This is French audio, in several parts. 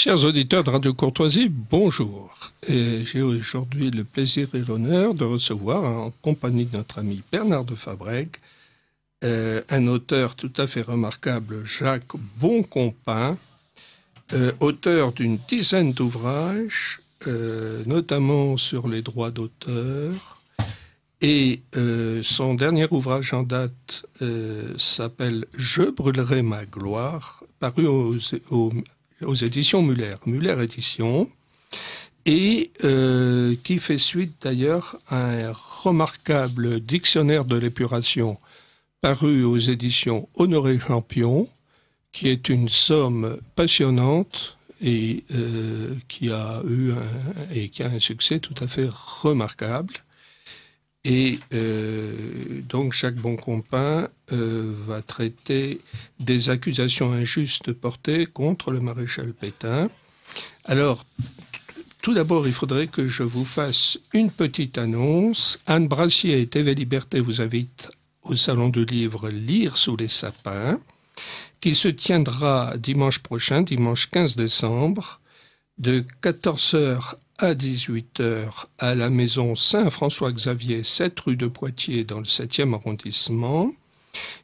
Chers auditeurs de Radio Courtoisie, bonjour. J'ai aujourd'hui le plaisir et l'honneur de recevoir, en compagnie de notre ami Bernard de Fabreg, euh, un auteur tout à fait remarquable, Jacques Boncompain, euh, auteur d'une dizaine d'ouvrages, euh, notamment sur les droits d'auteur. Et son dernier ouvrage en date s'appelle Je brûlerai ma gloire, paru aux, aux aux éditions Muller, Muller Éditions, et euh, qui fait suite d'ailleurs à un remarquable dictionnaire de l'épuration paru aux éditions Honoré Champion, qui est une somme passionnante et euh, qui a eu et qui a un succès tout à fait remarquable. Et euh, donc chaque bon euh, va traiter des accusations injustes portées contre le maréchal Pétain. Alors, tout d'abord, il faudrait que je vous fasse une petite annonce. Anne Brassier et TV Liberté vous invitent au Salon de Livre Lire sous les sapins, qui se tiendra dimanche prochain, dimanche 15 décembre, de 14h à 18h à la maison Saint-François-Xavier, 7 rue de Poitiers, dans le 7e arrondissement.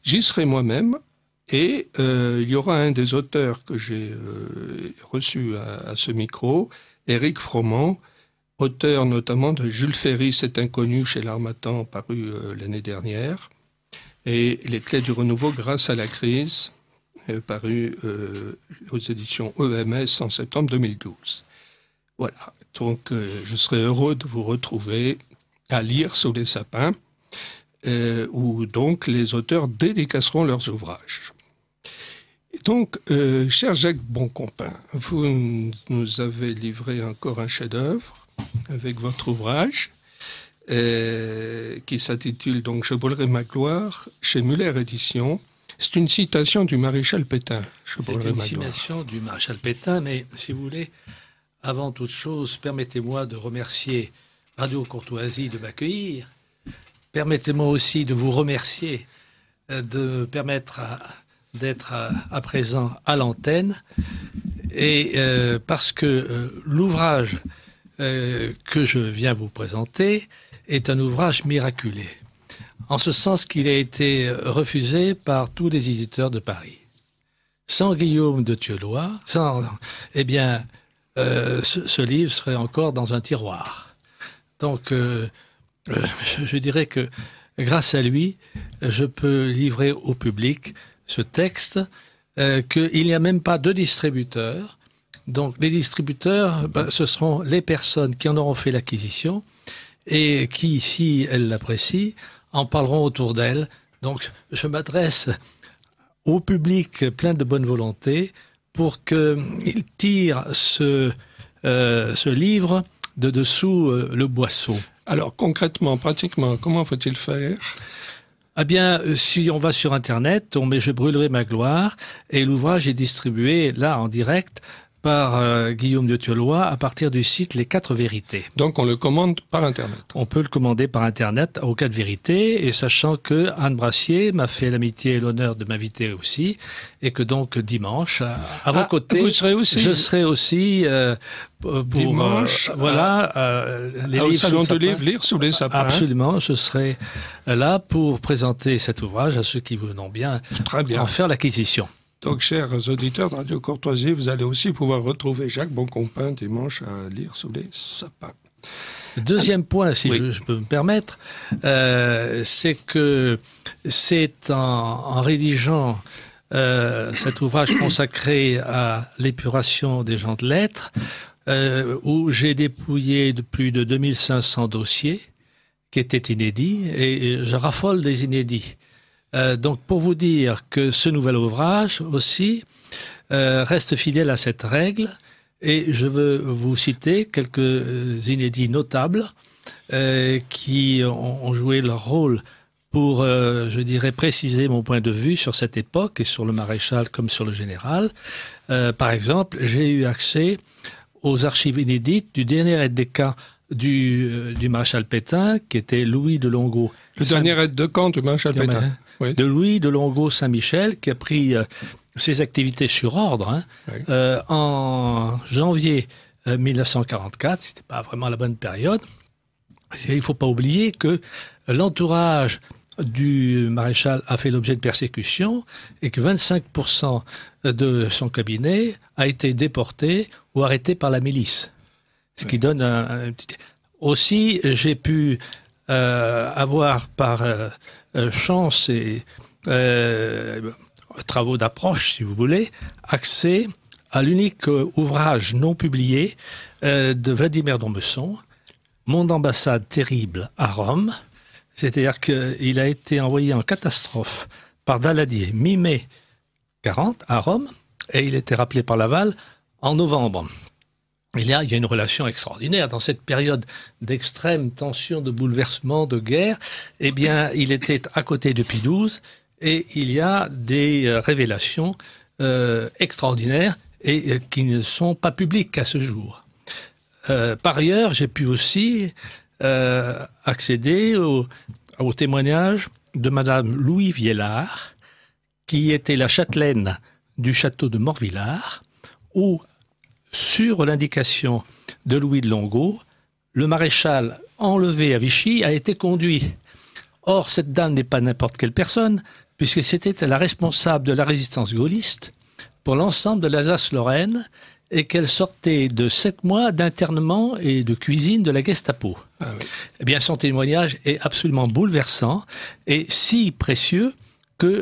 J'y serai moi-même et euh, il y aura un des auteurs que j'ai euh, reçu à, ce micro, Éric Froment, auteur notamment de Jules Ferry, cet inconnu chez l'Armatan, paru euh, l'année dernière, et Les clés du renouveau grâce à la crise, paru aux éditions EMS en septembre 2012. Voilà. Donc, je serai heureux de vous retrouver à lire sous les sapins, euh, où donc les auteurs dédicaceront leurs ouvrages. donc, euh, cher Jacques Boncompain, vous nous avez livré encore un chef-d'œuvre avec votre ouvrage. Euh, qui s'intitule donc Je volerai ma gloire chez Muller Édition. C'est une citation du maréchal Pétain. C'est une citation du maréchal Pétain, mais si vous voulez, avant toute chose, permettez-moi de remercier Radio Courtoisie de m'accueillir. Permettez-moi aussi de vous remercier euh, de permettre d'être à, présent à l'antenne. Et euh, parce que euh, l'ouvrage que je viens vous présenter est un ouvrage miraculé, en ce sens qu'il a été refusé par tous les éditeurs de Paris. Sans Guillaume de Thieulois, sans, eh bien, euh, ce, livre serait encore dans un tiroir. Donc, euh, euh, je, dirais que grâce à lui, je peux livrer au public ce texte, qu'il n'y a même pas de distributeurs. Donc, les distributeurs, ben, ce seront les personnes qui en auront fait l'acquisition et qui, si elles l'apprécient, en parleront autour d'elles. Donc, je m'adresse au public plein de bonne volonté, pour qu'il tire euh, ce, livre de dessous euh, le boisseau. Alors concrètement, pratiquement, comment faut-il faire eh bien, euh, si on va sur Internet, on met Je brûlerai ma gloire, et l'ouvrage est distribué là en direct par euh, Guillaume de Thiolois à partir du site Les Quatre Vérités. Donc on le commande par Internet. On peut le commander par Internet aux Quatre Vérités et sachant que Anne Brassier m'a fait l'amitié et l'honneur de m'inviter aussi et que donc dimanche, à vos ah, côtés, je serai aussi euh, pour euh, dimanche, voilà, les ah, livres lire sous les Absolument, je serai là pour présenter cet ouvrage à ceux qui voudront bien, bien. en faire l'acquisition. Donc, chers auditeurs de Radio Courtoisie, vous allez aussi pouvoir retrouver Jacques Boncompain dimanche à lire sous les sapins. Deuxième ah. point, si je, peux me permettre, euh, c'est que c'est en, rédigeant euh, cet ouvrage consacré à l'épuration des gens de lettres, euh, où j'ai dépouillé plus de 2500 dossiers qui étaient inédits, et je raffole des inédits. Euh, donc pour vous dire que ce nouvel ouvrage aussi euh, reste fidèle à cette règle et je veux vous citer quelques inédits notables euh, qui ont, joué leur rôle pour, je dirais, préciser mon point de vue sur cette époque et sur le maréchal comme sur le général. par exemple, j'ai eu accès aux archives inédites du dernier aide des cas du, du maréchal Pétain, qui était Louis de Longo. Le dernier aide de camp du maréchal Pétain de Louis de Longo-Saint-Michel, qui a pris euh, ses activités sur ordre hein, euh, en janvier 1944. Euh, c'était pas vraiment la bonne période. Il faut pas oublier que l'entourage du maréchal a fait l'objet de persécutions et que 25% de son cabinet a été déporté ou arrêté par la milice. Ce qui donne Aussi, j'ai pu euh, avoir par euh, euh, chance et travaux d'approche, si vous voulez, accès à l'unique ouvrage non publié de Vladimir Dombesson, Mon ambassade terrible à Rome. C'est-à-dire qu'il a été envoyé en catastrophe par Daladier mi-mai 40 à Rome, et il était rappelé par Laval en novembre il y a une relation extraordinaire. Dans cette période d'extrême tension, de bouleversement, de guerre, eh bien, il était à côté de Pie et il y a des euh, révélations euh, extraordinaires et euh, qui ne sont pas publiques à ce jour. par ailleurs, j'ai pu aussi accéder au, témoignage de Madame Louis Viellard, qui était la châtelaine du château de Morvillard, où, sur l'indication de Louis de Longo, le maréchal enlevé à Vichy a été conduit. Or, cette dame n'est pas n'importe quelle personne, puisque c'était la responsable de la résistance gaulliste pour l'ensemble de l'Alsace-Lorraine et qu'elle sortait de sept mois d'internement et de cuisine de la Gestapo. Ah eh bien, son témoignage est absolument bouleversant et si précieux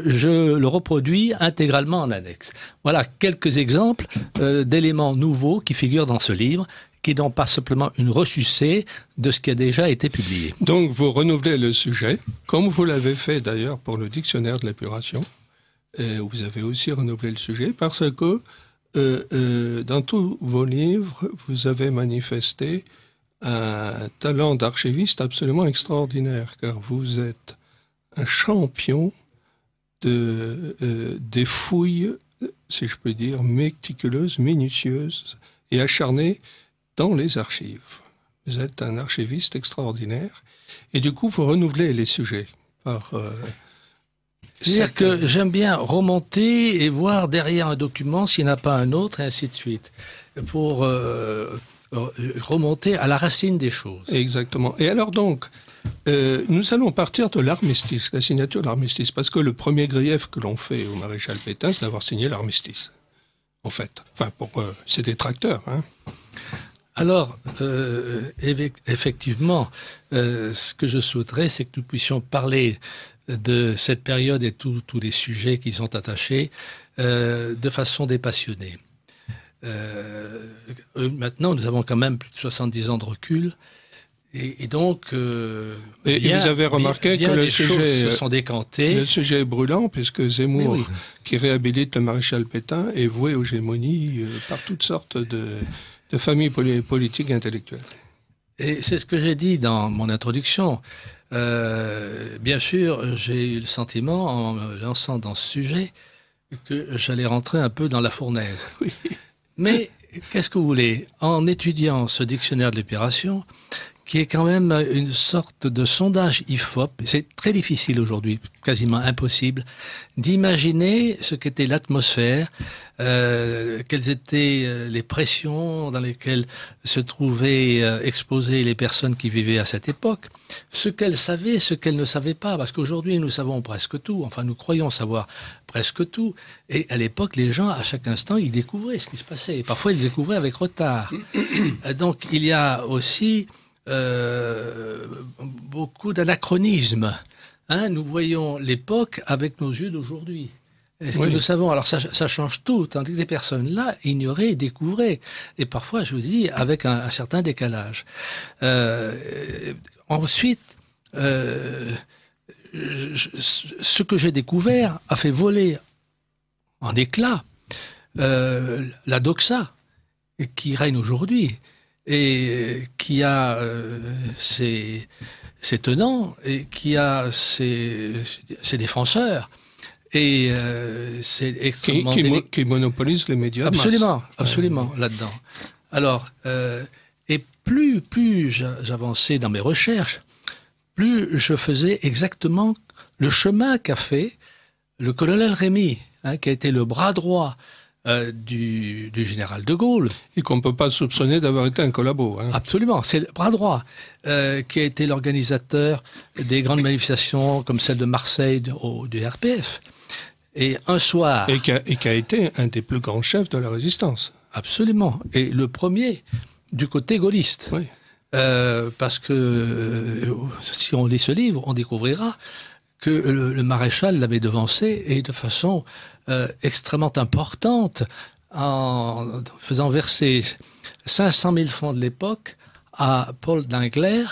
je le reproduis intégralement en annexe. Voilà quelques exemples euh, d'éléments nouveaux qui figurent dans ce livre qui n'ont pas simplement une ressucée de ce qui a déjà été publié. Donc vous renouvelez le sujet, comme vous l'avez fait d'ailleurs pour le dictionnaire de l'épuration. vous avez aussi renouvelé le sujet parce que euh, euh, dans tous vos livres, vous avez manifesté un talent d'archiviste absolument extraordinaire, car vous êtes un champion de, euh, des fouilles, si je peux dire, méticuleuses, minutieuses et acharnées dans les archives. Vous êtes un archiviste extraordinaire. Et du coup, vous renouvelez les sujets euh, c'est-à-dire que j'aime bien remonter et voir derrière un document s'il n'y a pas un autre, et ainsi de suite, pour euh, remonter à la racine des choses. Exactement. Et alors donc, euh, nous allons partir de l'armistice, la signature de l'armistice, parce que le premier grief que l'on fait au maréchal Pétain, c'est d'avoir signé l'armistice, en fait. Enfin, pour euh, ses détracteurs. Hein. Alors, euh, effectivement, ce que je souhaiterais, c'est que nous puissions parler de cette période et tous les sujets qu'ils ont attachés de façon dépassionnée. maintenant, nous avons quand même plus de 70 ans de recul. Et, donc, euh, et, vous avez remarqué que le sujet se sont décantés Le sujet est brûlant puisque Zemmour, qui réhabilite le maréchal Pétain, est voué aux gémonies euh, par toutes sortes de, familles politiques et intellectuelles. Et c'est ce que j'ai dit dans mon introduction. Euh, bien sûr, j'ai eu le sentiment, en me lançant dans ce sujet, que j'allais rentrer un peu dans la fournaise. Mais qu'est-ce que vous voulez En étudiant ce dictionnaire de l'opération, qui est quand même une sorte de sondage IFOP. C'est très difficile aujourd'hui, quasiment impossible, d'imaginer ce qu'était l'atmosphère, euh, quelles étaient euh, les pressions dans lesquelles se trouvaient euh, exposées les personnes qui vivaient à cette époque, ce qu'elles savaient, ce qu'elles ne savaient pas, parce qu'aujourd'hui nous savons presque tout, enfin nous croyons savoir presque tout, et à l'époque les gens, à chaque instant, ils découvraient ce qui se passait, et parfois ils découvraient avec retard. Donc il y a aussi euh, beaucoup d'anachronismes. Hein. nous voyons l'époque avec nos yeux d'aujourd'hui. Est-ce nous savons Alors ça, change tout, tandis que ces personnes-là ignoraient, découvraient, et parfois, je vous dis, avec un, certain décalage. Euh, ensuite, euh, ce que j'ai découvert a fait voler en éclats la doxa qui règne aujourd'hui et qui a euh, ses, tenants et qui a ses, défenseurs et euh, c'est extrêmement qui, monopolise les médias absolument euh, absolument là-dedans alors et plus plus j'avançais dans mes recherches plus je faisais exactement le chemin qu'a fait le colonel Rémy hein, qui a été le bras droit euh, du, général de Gaulle. Et qu'on ne peut pas soupçonner d'avoir été un collabo. Hein. Absolument, c'est le bras droit euh, qui a été l'organisateur des grandes manifestations comme celle de Marseille du RPF. Et un soir... Et qui, a, été un des plus grands chefs de la résistance. Absolument, et le premier du côté gaulliste. Euh, parce que si on lit ce livre, on découvrira que le maréchal l'avait devancé et de façon euh, extrêmement importante en faisant verser 500 000 francs de l'époque à Paul Dingler,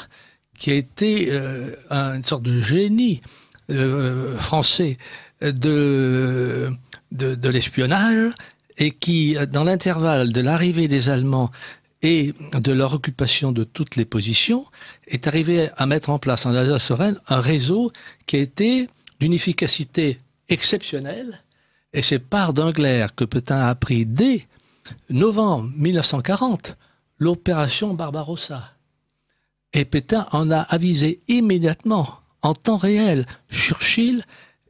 qui a été euh, une sorte de génie euh, français de, l'espionnage et qui, dans l'intervalle de l'arrivée des Allemands et de leur occupation de toutes les positions, est arrivé à mettre en place en Alsace-Lorraine un réseau qui a été d'une efficacité exceptionnelle et c'est par Dengler que Pétain a appris dès novembre 1940 l'opération Barbarossa. Et Pétain en a avisé immédiatement, en temps réel, Churchill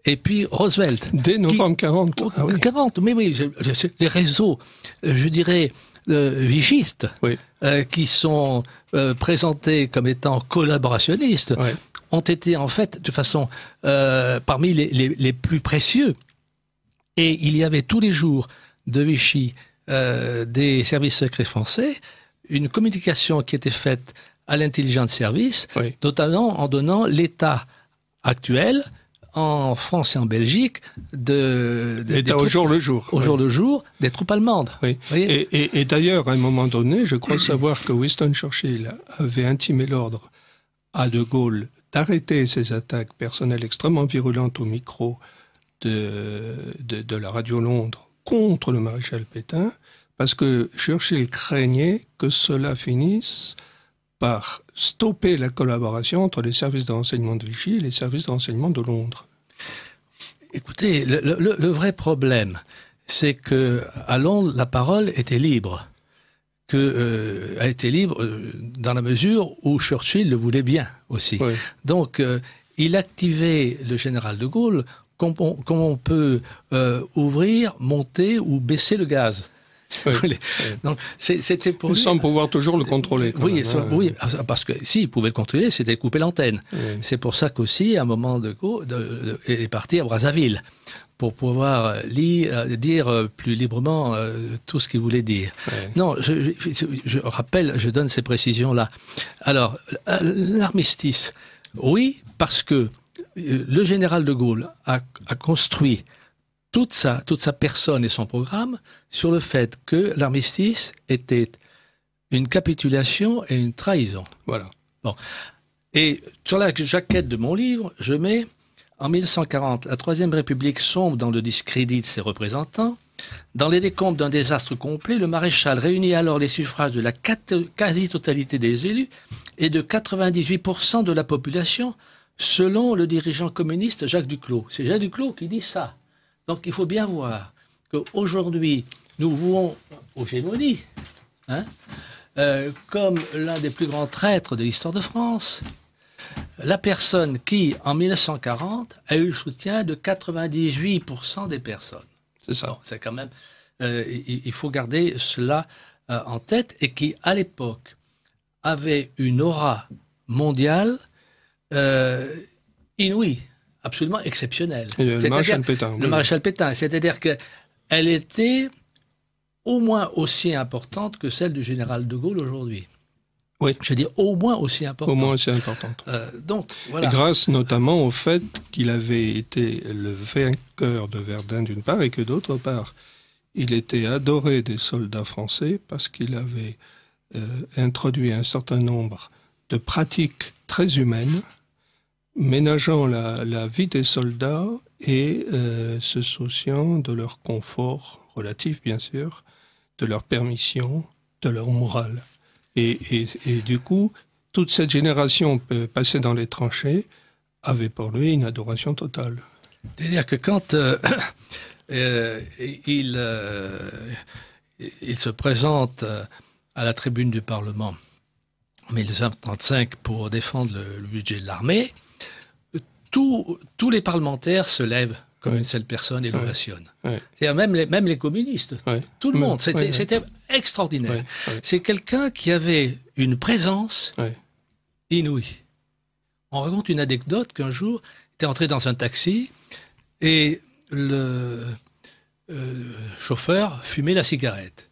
et puis Roosevelt. Dès novembre 1940. 40. Ah mais oui, les réseaux, euh, je dirais, euh, euh, qui sont présentés comme étant collaborationnistes, ont été en fait, de façon, parmi les plus précieux et il y avait tous les jours de Vichy euh, des services secrets français une communication qui était faite à l'intelligence service, notamment en donnant l'état actuel en France et en Belgique de, au jour le jour, au jour le jour des troupes allemandes. Et, et d'ailleurs, à un moment donné, je crois savoir que Winston Churchill avait intimé l'ordre à De Gaulle d'arrêter ces attaques personnelles extrêmement virulentes au micro de, de, la radio Londres contre le maréchal Pétain, parce que Churchill craignait que cela finisse par stopper la collaboration entre les services d'enseignement de Vichy et les services d'enseignement de Londres. Écoutez, le, vrai problème, c'est que à Londres, la parole était libre, que était euh, a libre euh, dans la mesure où Churchill le voulait bien aussi. Donc, euh, il activait le général de Gaulle comment on, peut euh, ouvrir, monter ou baisser le gaz. c'était pour... Sans pouvoir toujours le contrôler. Oui, hein. oui, ah, parce que si, pouvait pouvaient le contrôler, c'était couper l'antenne. C'est pour ça qu'aussi, à un moment de, de, est parti à Brazzaville pour pouvoir euh, euh, dire plus librement tout ce qu'il voulait dire. Non, je, rappelle, je donne ces précisions-là. Alors, l'armistice, oui, parce que le général de Gaulle a, construit toute sa, toute sa personne et son programme sur le fait que l'armistice était une capitulation et une trahison. Voilà. Bon. Et sur la jaquette de mon livre, je mets en 1140, la Troisième République sombre dans le discrédit de ses représentants. Dans les décombres d'un désastre complet, le maréchal réunit alors les suffrages de la quasi-totalité des élus et de 98% de la population selon le dirigeant communiste Jacques Duclos. C'est Jacques Duclos qui dit ça. Donc il faut bien voir qu'aujourd'hui, nous voulons, au gémonies, hein, euh, comme l'un des plus grands traîtres de l'histoire de France, la personne qui, en 1940, a eu le soutien de 98% des personnes. C'est ça. c'est quand même. Euh, il, faut garder cela euh, en tête et qui, à l'époque, avait une aura mondiale euh, inouï, inouïe, absolument exceptionnelle. Le maréchal Pétain. Le maréchal Pétain. C'est-à-dire qu'elle était au moins aussi importante que celle du général de Gaulle aujourd'hui. Oui. Je dis au moins aussi importante. Au moins aussi importante. Euh, donc, voilà. grâce notamment au fait qu'il avait été le vainqueur de Verdun d'une part et que d'autre part, il était adoré des soldats français parce qu'il avait euh, introduit un certain nombre de pratiques très humaines ménageant la, vie des soldats et euh, se souciant de leur confort relatif, bien sûr, de leur permission, de leur morale. Et, du coup, toute cette génération passée dans les tranchées avait pour lui une adoration totale. C'est-à-dire que quand euh, euh, il, il se présente à la tribune du Parlement en 1935 pour défendre le budget de l'armée, tous les parlementaires se lèvent comme une seule personne et l'ovationnent. même les, même les communistes, tout le monde. C'était extraordinaire. C'est quelqu'un qui avait une présence inouïe. On raconte une anecdote qu'un jour, il était entré dans un taxi et le euh, chauffeur fumait la cigarette.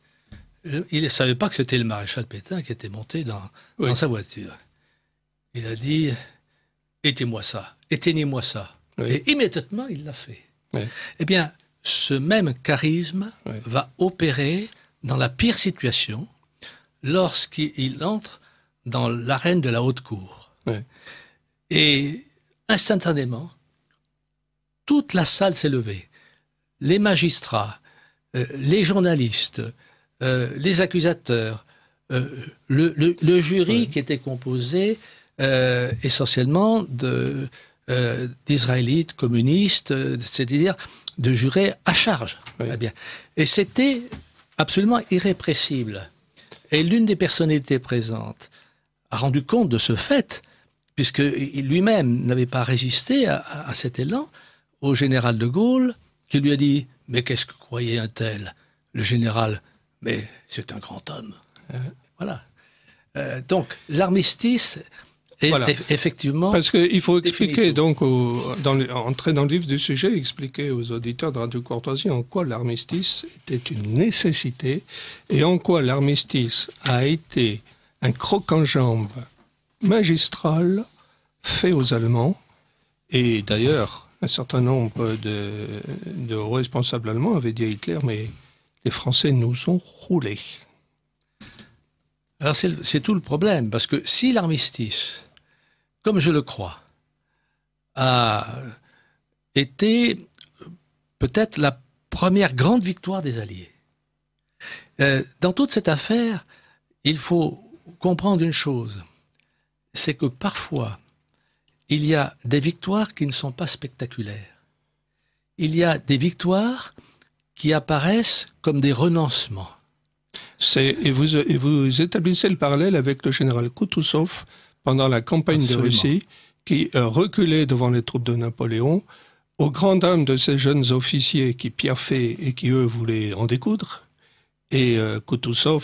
Euh, il ne savait pas que c'était le maréchal Pétain qui était monté dans, dans sa voiture. Il a dit, « Étez-moi ça » éteignez-moi ça. Et immédiatement, il l'a fait. Eh bien, ce même charisme va opérer dans la pire situation lorsqu'il entre dans l'arène de la haute cour. Et instantanément, toute la salle s'est levée. Les magistrats, euh, les journalistes, euh, les accusateurs, euh, le, jury qui était composé essentiellement de euh, d'Israélites communistes, euh, c'est-à-dire de jurer à charge. Et c'était absolument irrépressible. Et l'une des personnalités présentes a rendu compte de ce fait, puisque lui-même n'avait pas résisté à, cet élan, au général de Gaulle, qui lui a dit Mais qu'est-ce que croyait un tel Le général Mais c'est un grand homme. Euh. voilà. donc, l'armistice E-, effectivement. Parce qu'il faut expliquer, donc, dans entrer dans le vif du sujet, expliquer aux auditeurs de Radio Courtoisie en quoi l'armistice était une nécessité et en quoi l'armistice a été un croc en jambe magistral fait aux Allemands. Et d'ailleurs, un certain nombre de, de responsables allemands avaient dit à Hitler, mais les Français nous ont roulés. Alors c'est tout le problème, parce que si l'armistice comme je le crois, a été peut-être la première grande victoire des Alliés. Euh, dans toute cette affaire, il faut comprendre une chose, c'est que parfois, il y a des victoires qui ne sont pas spectaculaires. Il y a des victoires qui apparaissent comme des renoncements. Et vous, et vous établissez le parallèle avec le général Kutuzov, pendant la campagne de Russie, qui euh, reculait devant les troupes de Napoléon, aux grandes dames de ces jeunes officiers qui piaffaient et qui, eux, voulaient en découdre. Et euh,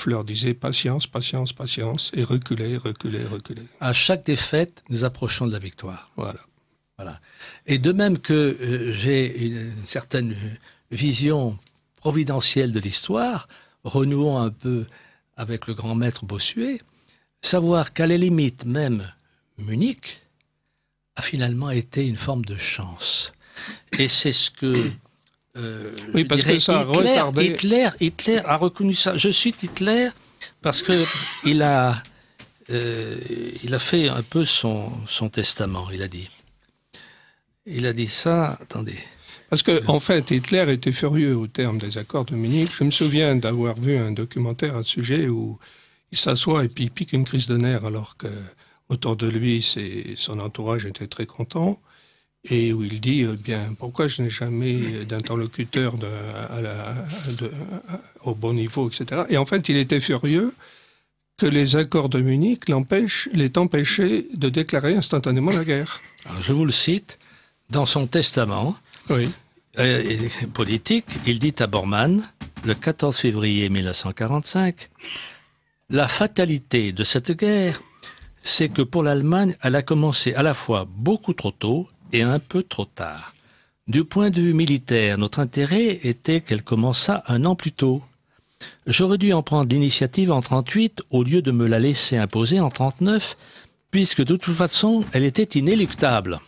leur disait patience, patience, patience, et reculer, reculer, reculer. À chaque défaite, nous approchons de la victoire. Voilà. voilà. Et de même que euh, j'ai une, une, certaine vision providentielle de l'histoire, renouons un peu avec le grand maître Bossuet, savoir qu'à les limite même Munich a finalement été une forme de chance. Et c'est ce que euh, oui, parce que ça a Hitler, Hitler, a reconnu ça. Je cite Hitler parce que il a euh, a fait un peu son, son testament. Il a dit il a dit ça. Attendez. Parce qu'en en fait, Hitler était furieux au terme des accords de Munich. Je me souviens d'avoir vu un documentaire à ce sujet où il s'assoit et puis il pique une crise de nerfs alors que autour de lui, c'est, son entourage était très content. Et où il dit, euh, bien, pourquoi je n'ai jamais d'interlocuteur de, la, au bon niveau, etc. Et en fait, il était furieux que les accords de Munich l'empêchent, les de déclarer instantanément la guerre. je vous le cite, dans son testament euh, politique, il dit à Bormann, le 14 février 1945, la fatalité de cette guerre, c'est que pour l'Allemagne, elle a commencé à la fois beaucoup trop tôt et un peu trop tard. Du point de vue militaire, notre intérêt était qu'elle commençât un an plus tôt. J'aurais dû en prendre l'initiative en 38 au lieu de me la laisser imposer en 39, puisque de toute façon, elle était inéluctable.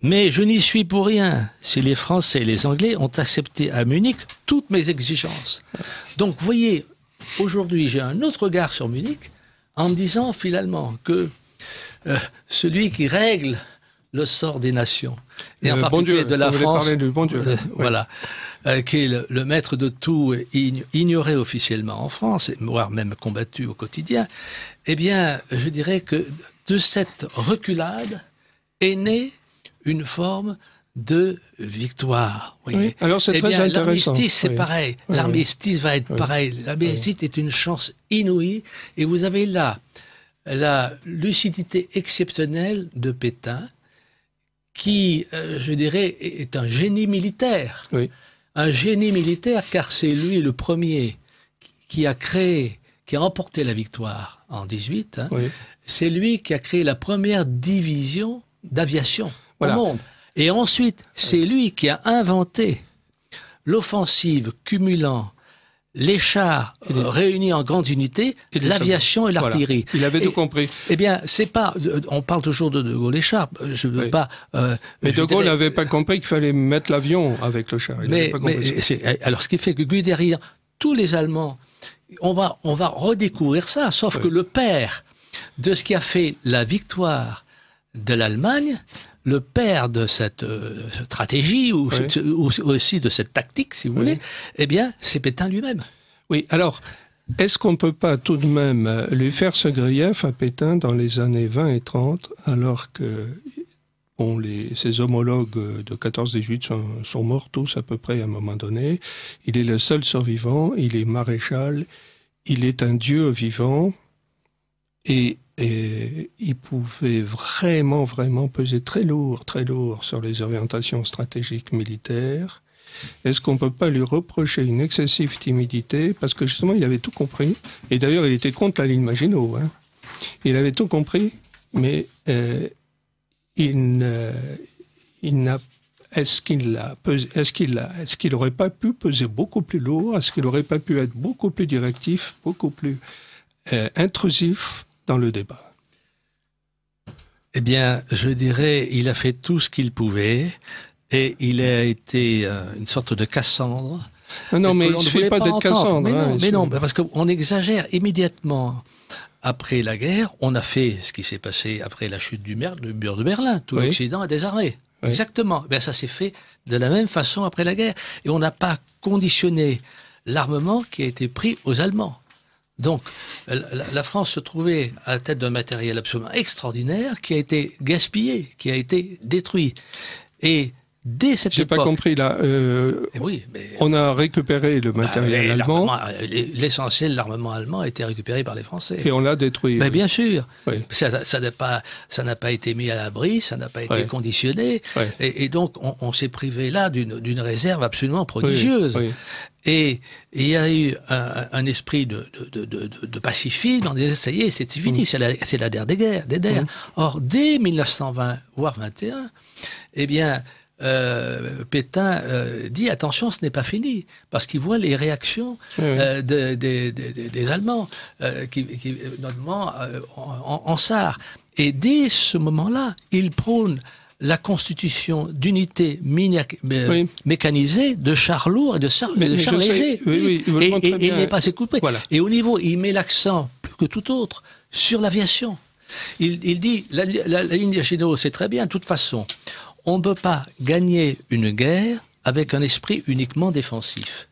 Mais je n'y suis pour rien si les Français et les Anglais ont accepté à Munich toutes mes exigences. Donc voyez, aujourd'hui, j'ai un autre regard sur Munich en me disant finalement que euh, celui qui règle le sort des nations, et en particulier de la France, euh, voilà, euh, qui est le, maître de tout, ignoré officiellement en France, voire même combattu au quotidien, eh bien, je dirais que de cette reculade est née une forme de victoire. Oui. Alors c'est eh très intéressant. L'armistice, c'est pareil. l'armistice va être pareil. L'armistice est une chance inouïe. Et vous avez là la lucidité exceptionnelle de Pétain, qui, euh, je dirais, est un génie militaire. Un génie militaire, car c'est lui le premier qui a créé, qui a remporté la victoire en 18. Hein. C'est lui qui a créé la première division d'aviation au monde. Et ensuite, c'est lui qui a inventé l'offensive cumulant les chars euh, réunis en grandes unités, l'aviation et l'artillerie. Il avait tout compris. Eh bien, c'est pas. Euh, on parle toujours de De Gaulle et chars. Euh, je veux pas. mais De Gaulle n'avait pas compris qu'il fallait mettre l'avion avec le char. Il eh, alors, ce qui fait que derrière tous les Allemands, on va on va redécouvrir ça. Sauf que le père de ce qui a fait la victoire de l'Allemagne, le père de cette euh, stratégie ou, aussi de cette tactique, si vous voulez, eh bien, c'est Pétain lui-même. Oui, alors, est-ce qu'on ne peut pas tout de même euh, lui faire ce grief à Pétain dans les années 20 et 30, alors que les, ses homologues de 14-18 sont, sont morts tous à peu près à un moment donné Il est le seul survivant, il est maréchal, il est un dieu vivant, et, il pouvait vraiment, vraiment peser très lourd, très lourd sur les orientations stratégiques militaires. Est-ce qu'on ne peut pas lui reprocher une excessive timidité Parce que justement, il avait tout compris. Et d'ailleurs, il était contre la ligne Maginot. Hein. Il avait tout compris, mais euh, il, est-ce qu'il est-ce qu'il est-ce qu'il aurait pas pu peser beaucoup plus lourd Est-ce qu'il n'aurait pas pu être beaucoup plus directif, beaucoup plus euh, intrusif dans le débat Eh bien, je dirais, il a fait tout ce qu'il pouvait et il a été euh, une sorte de Cassandre. Non, mais il ne pas, Cassandre. Mais, hein, non, mais non, parce exagère immédiatement. Après la guerre, on a fait ce qui s'est passé après la chute du, mur de Berlin. Tout l'Occident a désarmé. Exactement. Ben, ça s'est fait de la même façon après la guerre. Et on n'a pas conditionné l'armement qui a été pris aux Allemands. Donc, la France se trouvait à la tête d'un matériel absolument extraordinaire qui a été gaspillé, qui a été détruit. Et dès cette époque. J'ai pas compris là. Euh, oui, mais... on a récupéré le bah, matériel allemand. Euh, l'essentiel de l'armement allemand a été récupéré par les Français. Et on l'a détruit. Mais bien sûr. Ça n'a ça pas, pas, été mis à l'abri, ça n'a pas été conditionné, et, donc on, s'est privé là d'une réserve absolument prodigieuse. Et il y a eu un, esprit de, pacifisme. On disait, ça y est, c'est fini, mm. c'est la, la, guerre des guerres. Mm. Or, dès 1920, voire 21, eh bien, euh, Pétain euh, dit attention, ce n'est pas fini, parce qu'il voit les réactions euh, des Allemands, qui, notamment en, Sarre. Et dès ce moment-là, il prône la constitution d'unités mécanisées de chars lourds et de, chars, légers. et, il n'est pas coupé. Et au niveau, il met l'accent, plus que tout autre, sur l'aviation. Il, dit, la, ligne de ligne c'est très bien, de toute façon, on ne peut pas gagner une guerre avec un esprit uniquement défensif.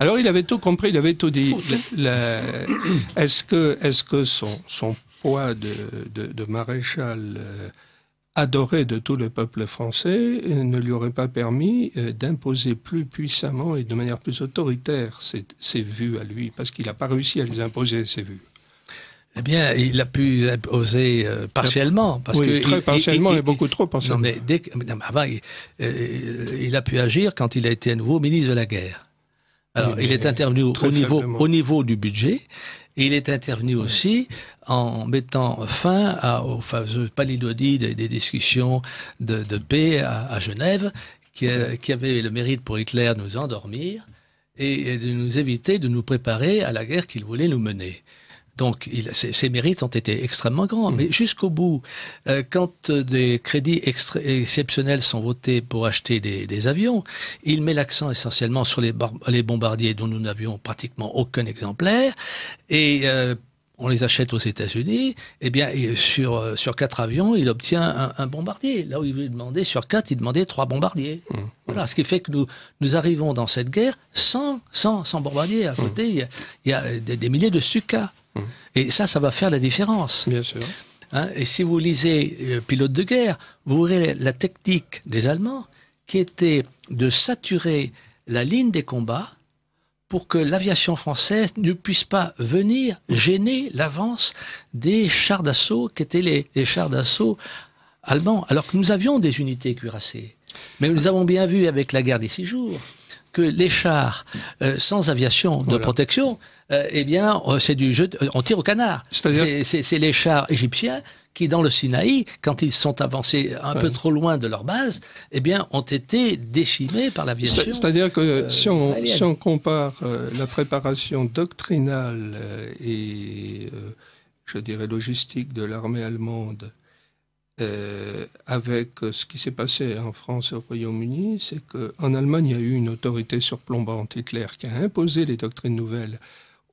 Alors il avait tout compris, il avait tout dit. Est-ce que, son, poids de, maréchal euh, adoré de tout le peuple français euh, ne lui aurait pas permis euh, d'imposer plus puissamment et de manière plus autoritaire ses, ses vues à lui, parce qu'il n'a pas réussi à les imposer, ses vues eh bien, il a pu euh, oser euh, partiellement, parce que très partiellement et beaucoup trop partiellement. Non, mais dès que, euh, il, a pu agir quand il a été à nouveau ministre de la guerre. Ah Alors, il est intervenu au niveau, du budget, et il est intervenu aussi en mettant fin au aux fameux palilodie des, discussions de, paix à, Genève, qui, qui avait le mérite pour Hitler de nous endormir et de nous éviter de nous préparer à la guerre qu'il voulait nous mener. Donc, ses, mérites ont été extrêmement grands. Mais jusqu'au bout, euh, quand euh, des crédits exceptionnels sont votés pour acheter des, avions, il met l'accent essentiellement sur les, les, bombardiers dont nous n'avions pratiquement aucun exemplaire. Et euh, on les achète aux États-Unis, eh bien, sur, sur quatre avions, il obtient un, bombardier. Là où il demandait sur quatre, il demandait trois bombardiers. Mmh. Mmh. Voilà, ce qui fait que nous, nous arrivons dans cette guerre sans, sans, sans bombardiers. À côté, il y a, des, milliers de Sucas. Et ça, ça va faire la différence. Bien sûr. Hein, et si vous lisez euh, Pilote de guerre, vous verrez la technique des Allemands qui était de saturer la ligne des combats pour que l'aviation française ne puisse pas venir gêner l'avance des chars d'assaut qui étaient les, les chars d'assaut allemands, alors que nous avions des unités cuirassées. Mais nous avons bien vu avec la guerre des six jours que les chars euh, sans aviation de protection, euh, eh bien, euh, c'est du jeu, on tire au canard. C'est les chars égyptiens qui, dans le Sinaï, quand ils sont avancés un peu trop loin de leur base, eh bien, ont été décimés par l'aviation. C'est-à-dire que si, on, si, on, compare la préparation doctrinale et, je dirais, logistique de l'armée allemande euh, avec euh, ce qui s'est passé en France et au Royaume-Uni, c'est qu'en Allemagne, il y a eu une autorité surplombante, Hitler, qui a imposé les doctrines nouvelles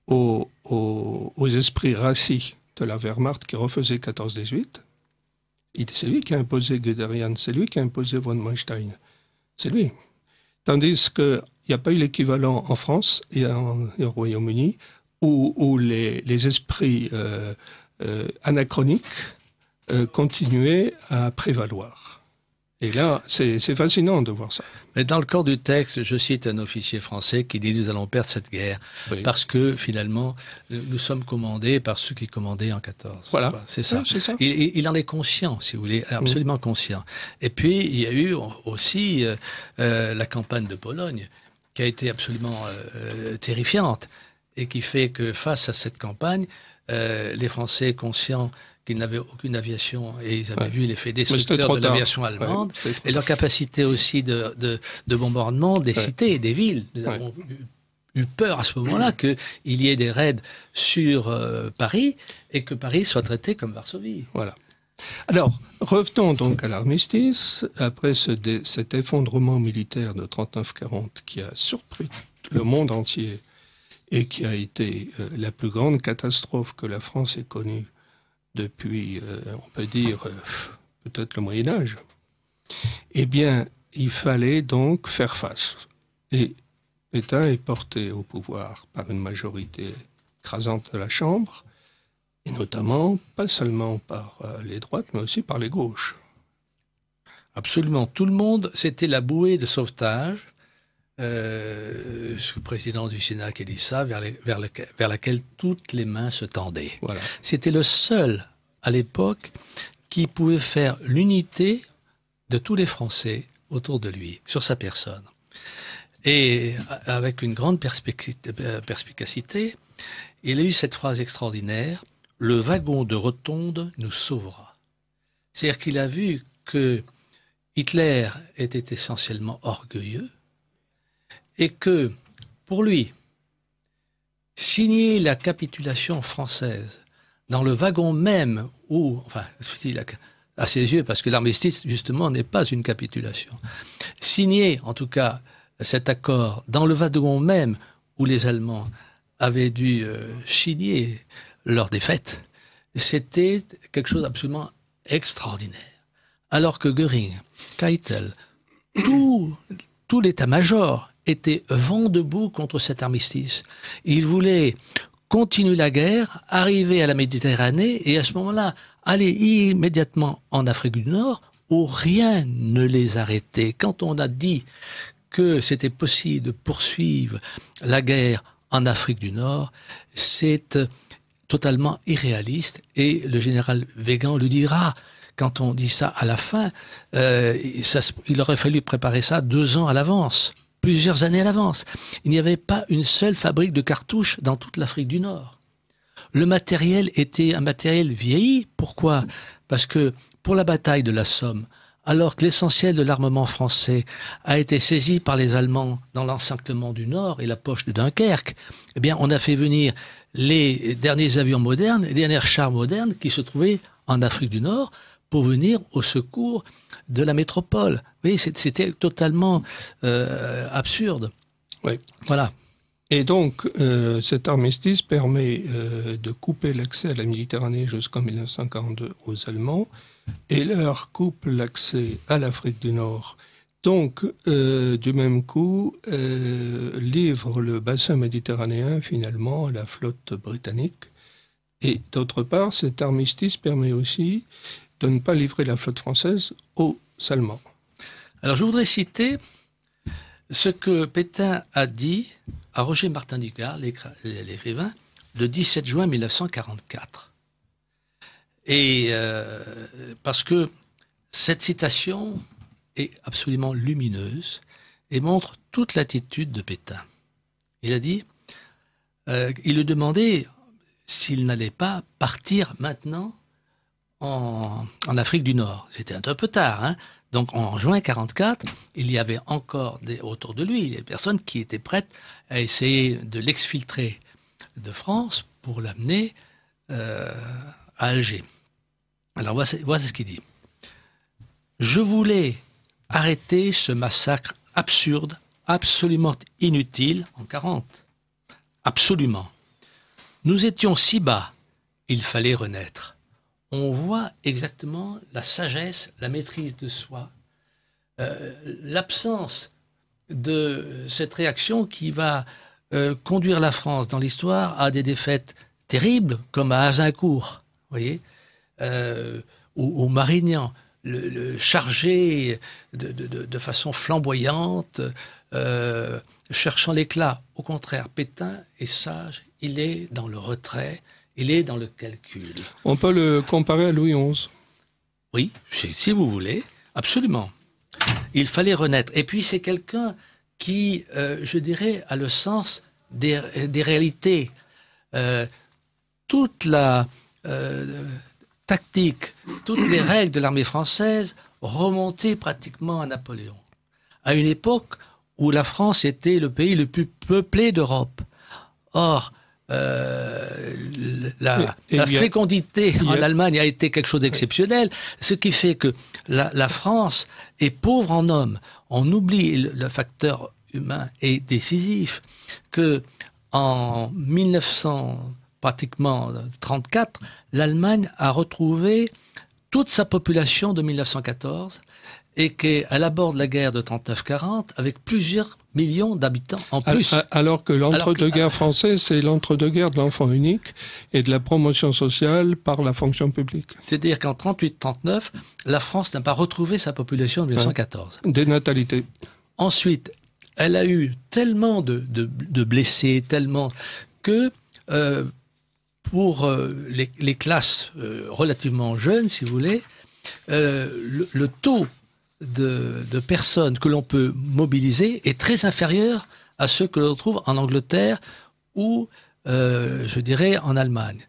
aux, aux, esprits racis de la Wehrmacht qui refaisaient 14-18. C'est lui qui a imposé Guderian, c'est lui qui a imposé von Manstein. C'est lui. Tandis qu'il n'y a pas eu l'équivalent en France et, au Royaume-Uni, où, où les, les, esprits euh, anachroniques euh, continuer à prévaloir. Et là, c'est fascinant de voir ça. Mais dans le corps du texte, je cite un officier français qui dit Nous allons perdre cette guerre parce que finalement, euh, nous sommes commandés par ceux qui commandaient en 14. Voilà. C'est ça. Ah, ça. Il, en est conscient, si vous voulez, absolument mm. conscient. Et puis, il y a eu aussi euh, la campagne de Pologne qui a été absolument terrifiante et qui fait que face à cette campagne, les Français conscients qu'ils n'avaient aucune aviation et ils avaient vu l'effet destructeur de l'aviation allemande et leur capacité aussi de, de, bombardement des cités et des villes. Nous avons eu peur à ce moment-là qu'il y ait des raids sur euh, Paris et que Paris soit traité comme Varsovie. Voilà. Alors, revenons donc à l'armistice. Après ce, cet effondrement militaire de 39-40 qui a surpris le monde entier et qui a été euh, la plus grande catastrophe que la France ait connue depuis, euh, on peut dire, euh, peut-être le Moyen Âge, eh bien, il fallait donc faire face. Et Pétain est porté au pouvoir par une majorité écrasante de la Chambre, et notamment, pas seulement par euh, les droites, mais aussi par les gauches. Absolument, tout le monde, c'était la bouée de sauvetage. Euh, sous président du Sénat qui vers, vers, laquelle toutes les mains se tendaient. C'était le seul à l'époque qui pouvait faire l'unité de tous les Français autour de lui, sur sa personne. Et avec une grande euh, perspicacité, il a eu cette phrase extraordinaire, Le wagon de rotonde nous sauvera. C'est-à-dire qu'il a vu que Hitler était essentiellement orgueilleux, et que, pour lui, signer la capitulation française dans le wagon même où, enfin, à ses yeux, parce que l'armistice, justement, n'est pas une capitulation, signer, en tout cas, cet accord dans le wagon même où les Allemands avaient dû euh, signer leur défaite, c'était quelque chose d'absolument extraordinaire. Alors que Goering, Keitel, tout l'état-major était vent debout contre cet armistice. Il voulait continuer la guerre, arriver à la Méditerranée et à ce moment-là aller immédiatement en Afrique du Nord où rien ne les arrêtait. Quand on a dit que c'était possible de poursuivre la guerre en Afrique du Nord, c'est euh, totalement irréaliste et le général Végan le dira quand on dit ça à la fin, euh, il aurait fallu préparer ça deux ans à l'avance plusieurs années à l'avance. Il n'y avait pas une seule fabrique de cartouches dans toute l'Afrique du Nord. Le matériel était un matériel vieilli. Pourquoi Parce que pour la bataille de la Somme, alors que l'essentiel de l'armement français a été saisi par les Allemands dans l'encerclement du Nord et la poche de Dunkerque, eh bien, on a fait venir les derniers avions modernes, les dernières chars modernes qui se trouvaient en Afrique du Nord pour venir au secours de la métropole. Vous voyez, c'était totalement euh, absurde. Oui. Voilà. Et donc, euh, cet armistice permet euh, de couper l'accès à la Méditerranée jusqu'en 1942 aux Allemands, et leur coupe l'accès à l'Afrique du Nord. Donc, du même coup, livre le bassin méditerranéen finalement à la flotte britannique. Et d'autre part, cet armistice permet aussi de ne pas livrer la flotte française aux Allemands. Alors je voudrais citer ce que Pétain a dit à Roger Martin Dugard, l'écrivain, le 17 juin 1944. Et euh, parce que cette citation est absolument lumineuse et montre toute l'attitude de Pétain. Il a dit, euh, il lui demandait s'il n'allait pas partir maintenant en, Afrique du Nord. C'était un peu tard. Hein. donc en juin 1944, il y avait encore autour de lui des personnes qui étaient prêtes à essayer de l'exfiltrer de France pour l'amener euh, à Alger. Alors voici, ce qu'il dit. Je voulais arrêter ce massacre absurde, absolument inutile en 1940. Absolument. Nous étions si bas, il fallait renaître on voit exactement la sagesse, la maîtrise de soi, euh, l'absence de cette réaction qui va euh, conduire la France dans l'histoire à des défaites terribles, comme à Azincourt, voyez, euh, ou au Marignan, le, chargé de, de, façon flamboyante, cherchant l'éclat. Au contraire, Pétain est sage, il est dans le retrait, il est dans le calcul. On peut le comparer à Louis XI Oui, si vous voulez, absolument. Il fallait renaître. Et puis c'est quelqu'un qui, euh, je dirais, a le sens des, réalités. Euh, toute la euh, tactique, toutes les règles de l'armée française remontaient pratiquement à Napoléon, à une époque où la France était le pays le plus peuplé d'Europe. Or, euh, la, fécondité en Allemagne a été quelque chose d'exceptionnel, ce qui fait que la, France est pauvre en hommes. On oublie le, facteur humain est décisif que en 1900 pratiquement 34, l'Allemagne a retrouvé toute sa population de 1914 et qu'elle aborde la guerre de 39-40 avec plusieurs millions d'habitants en plus. Alors que l'entre-deux-guerres français, c'est l'entre-deux-guerres de l'enfant unique et de la promotion sociale par la fonction publique. C'est-à-dire qu'en 38-39, la France n'a pas retrouvé sa population en 1914. Des natalités. Ensuite, elle a eu tellement de, de, blessés, tellement que euh, pour euh, les, classes euh, relativement jeunes, si vous voulez, le taux de, personnes que l'on peut mobiliser est très inférieur à ceux que l'on trouve en Angleterre ou, euh, je dirais, en Allemagne.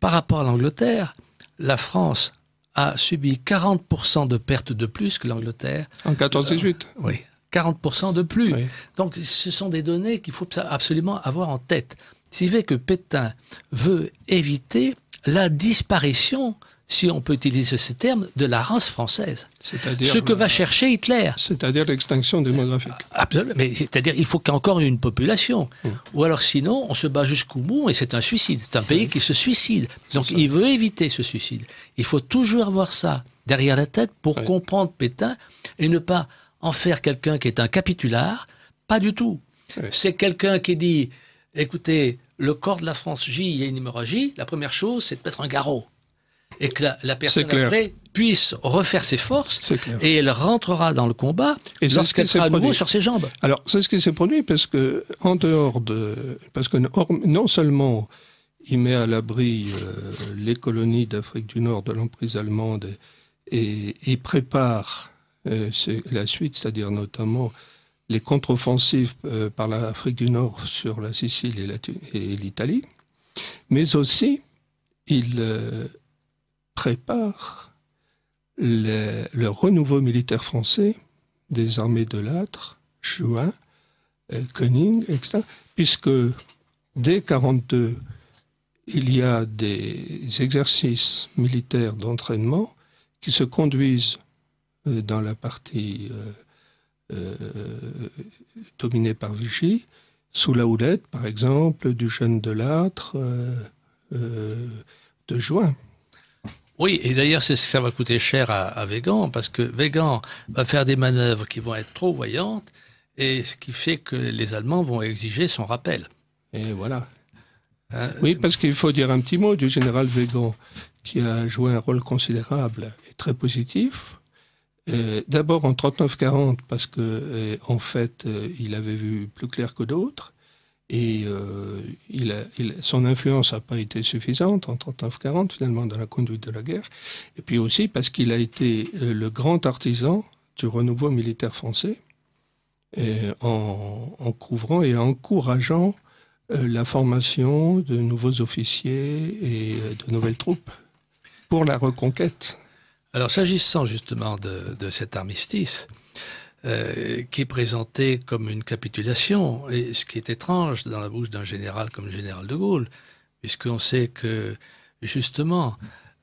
Par rapport à l'Angleterre, la France a subi 40% de pertes de plus que l'Angleterre. En 14-18 euh, Oui, 40% de plus. Donc ce sont des données qu'il faut absolument avoir en tête. Si vous fait que Pétain veut éviter la disparition si on peut utiliser ce terme, de la race française. Ce que va chercher Hitler. C'est-à-dire l'extinction démographique. Absolument. Mais c'est-à-dire il faut qu'il y ait encore une population. Hmm. Ou alors sinon, on se bat jusqu'au bout et c'est un suicide. C'est un pays qui se suicide. Donc il veut éviter ce suicide. Il faut toujours avoir ça derrière la tête pour comprendre Pétain et ne pas en faire quelqu'un qui est un capitular. Pas du tout. C'est quelqu'un qui dit, écoutez, le corps de la France J, il y une hémorragie. La première chose, c'est de mettre un garrot et que la, personne après puisse refaire ses forces et elle rentrera dans le combat lorsqu'elle sera à nouveau sur ses jambes. Alors c'est ce qui s'est produit parce que en dehors de parce que non seulement il met à l'abri euh, les colonies d'Afrique du Nord de l'emprise allemande et il prépare euh, la suite, c'est-à-dire notamment les contre-offensives euh, par l'Afrique du Nord sur la Sicile et l'Italie, mais aussi il prépare le, renouveau militaire français des armées de l'âtre, Juin, euh, Koenig, etc., puisque dès 1942, il y a des exercices militaires d'entraînement qui se conduisent euh, dans la partie euh, dominée par Vichy, sous la houlette, par exemple, du jeune de l'âtre de juin. Oui, et d'ailleurs, c'est ce ça va coûter cher à, à parce que Végan va faire des manœuvres qui vont être trop voyantes, et ce qui fait que les Allemands vont exiger son rappel. Et voilà. Hein? oui, parce qu'il faut dire un petit mot du général Végan, qui a joué un rôle considérable et très positif. Euh, d'abord en 39-40, parce que euh, en fait, euh, il avait vu plus clair que d'autres. Et euh, il son influence n'a pas été suffisante en 39-40, finalement, dans la conduite de la guerre. Et puis aussi parce qu'il a été euh, le grand artisan du renouveau militaire français, en, couvrant et encourageant euh, la formation de nouveaux officiers et de nouvelles troupes pour la reconquête. Alors, s'agissant justement de, de cet armistice, euh, qui est présenté comme une capitulation, et ce qui est étrange dans la bouche d'un général comme le général de Gaulle, puisqu'on sait que justement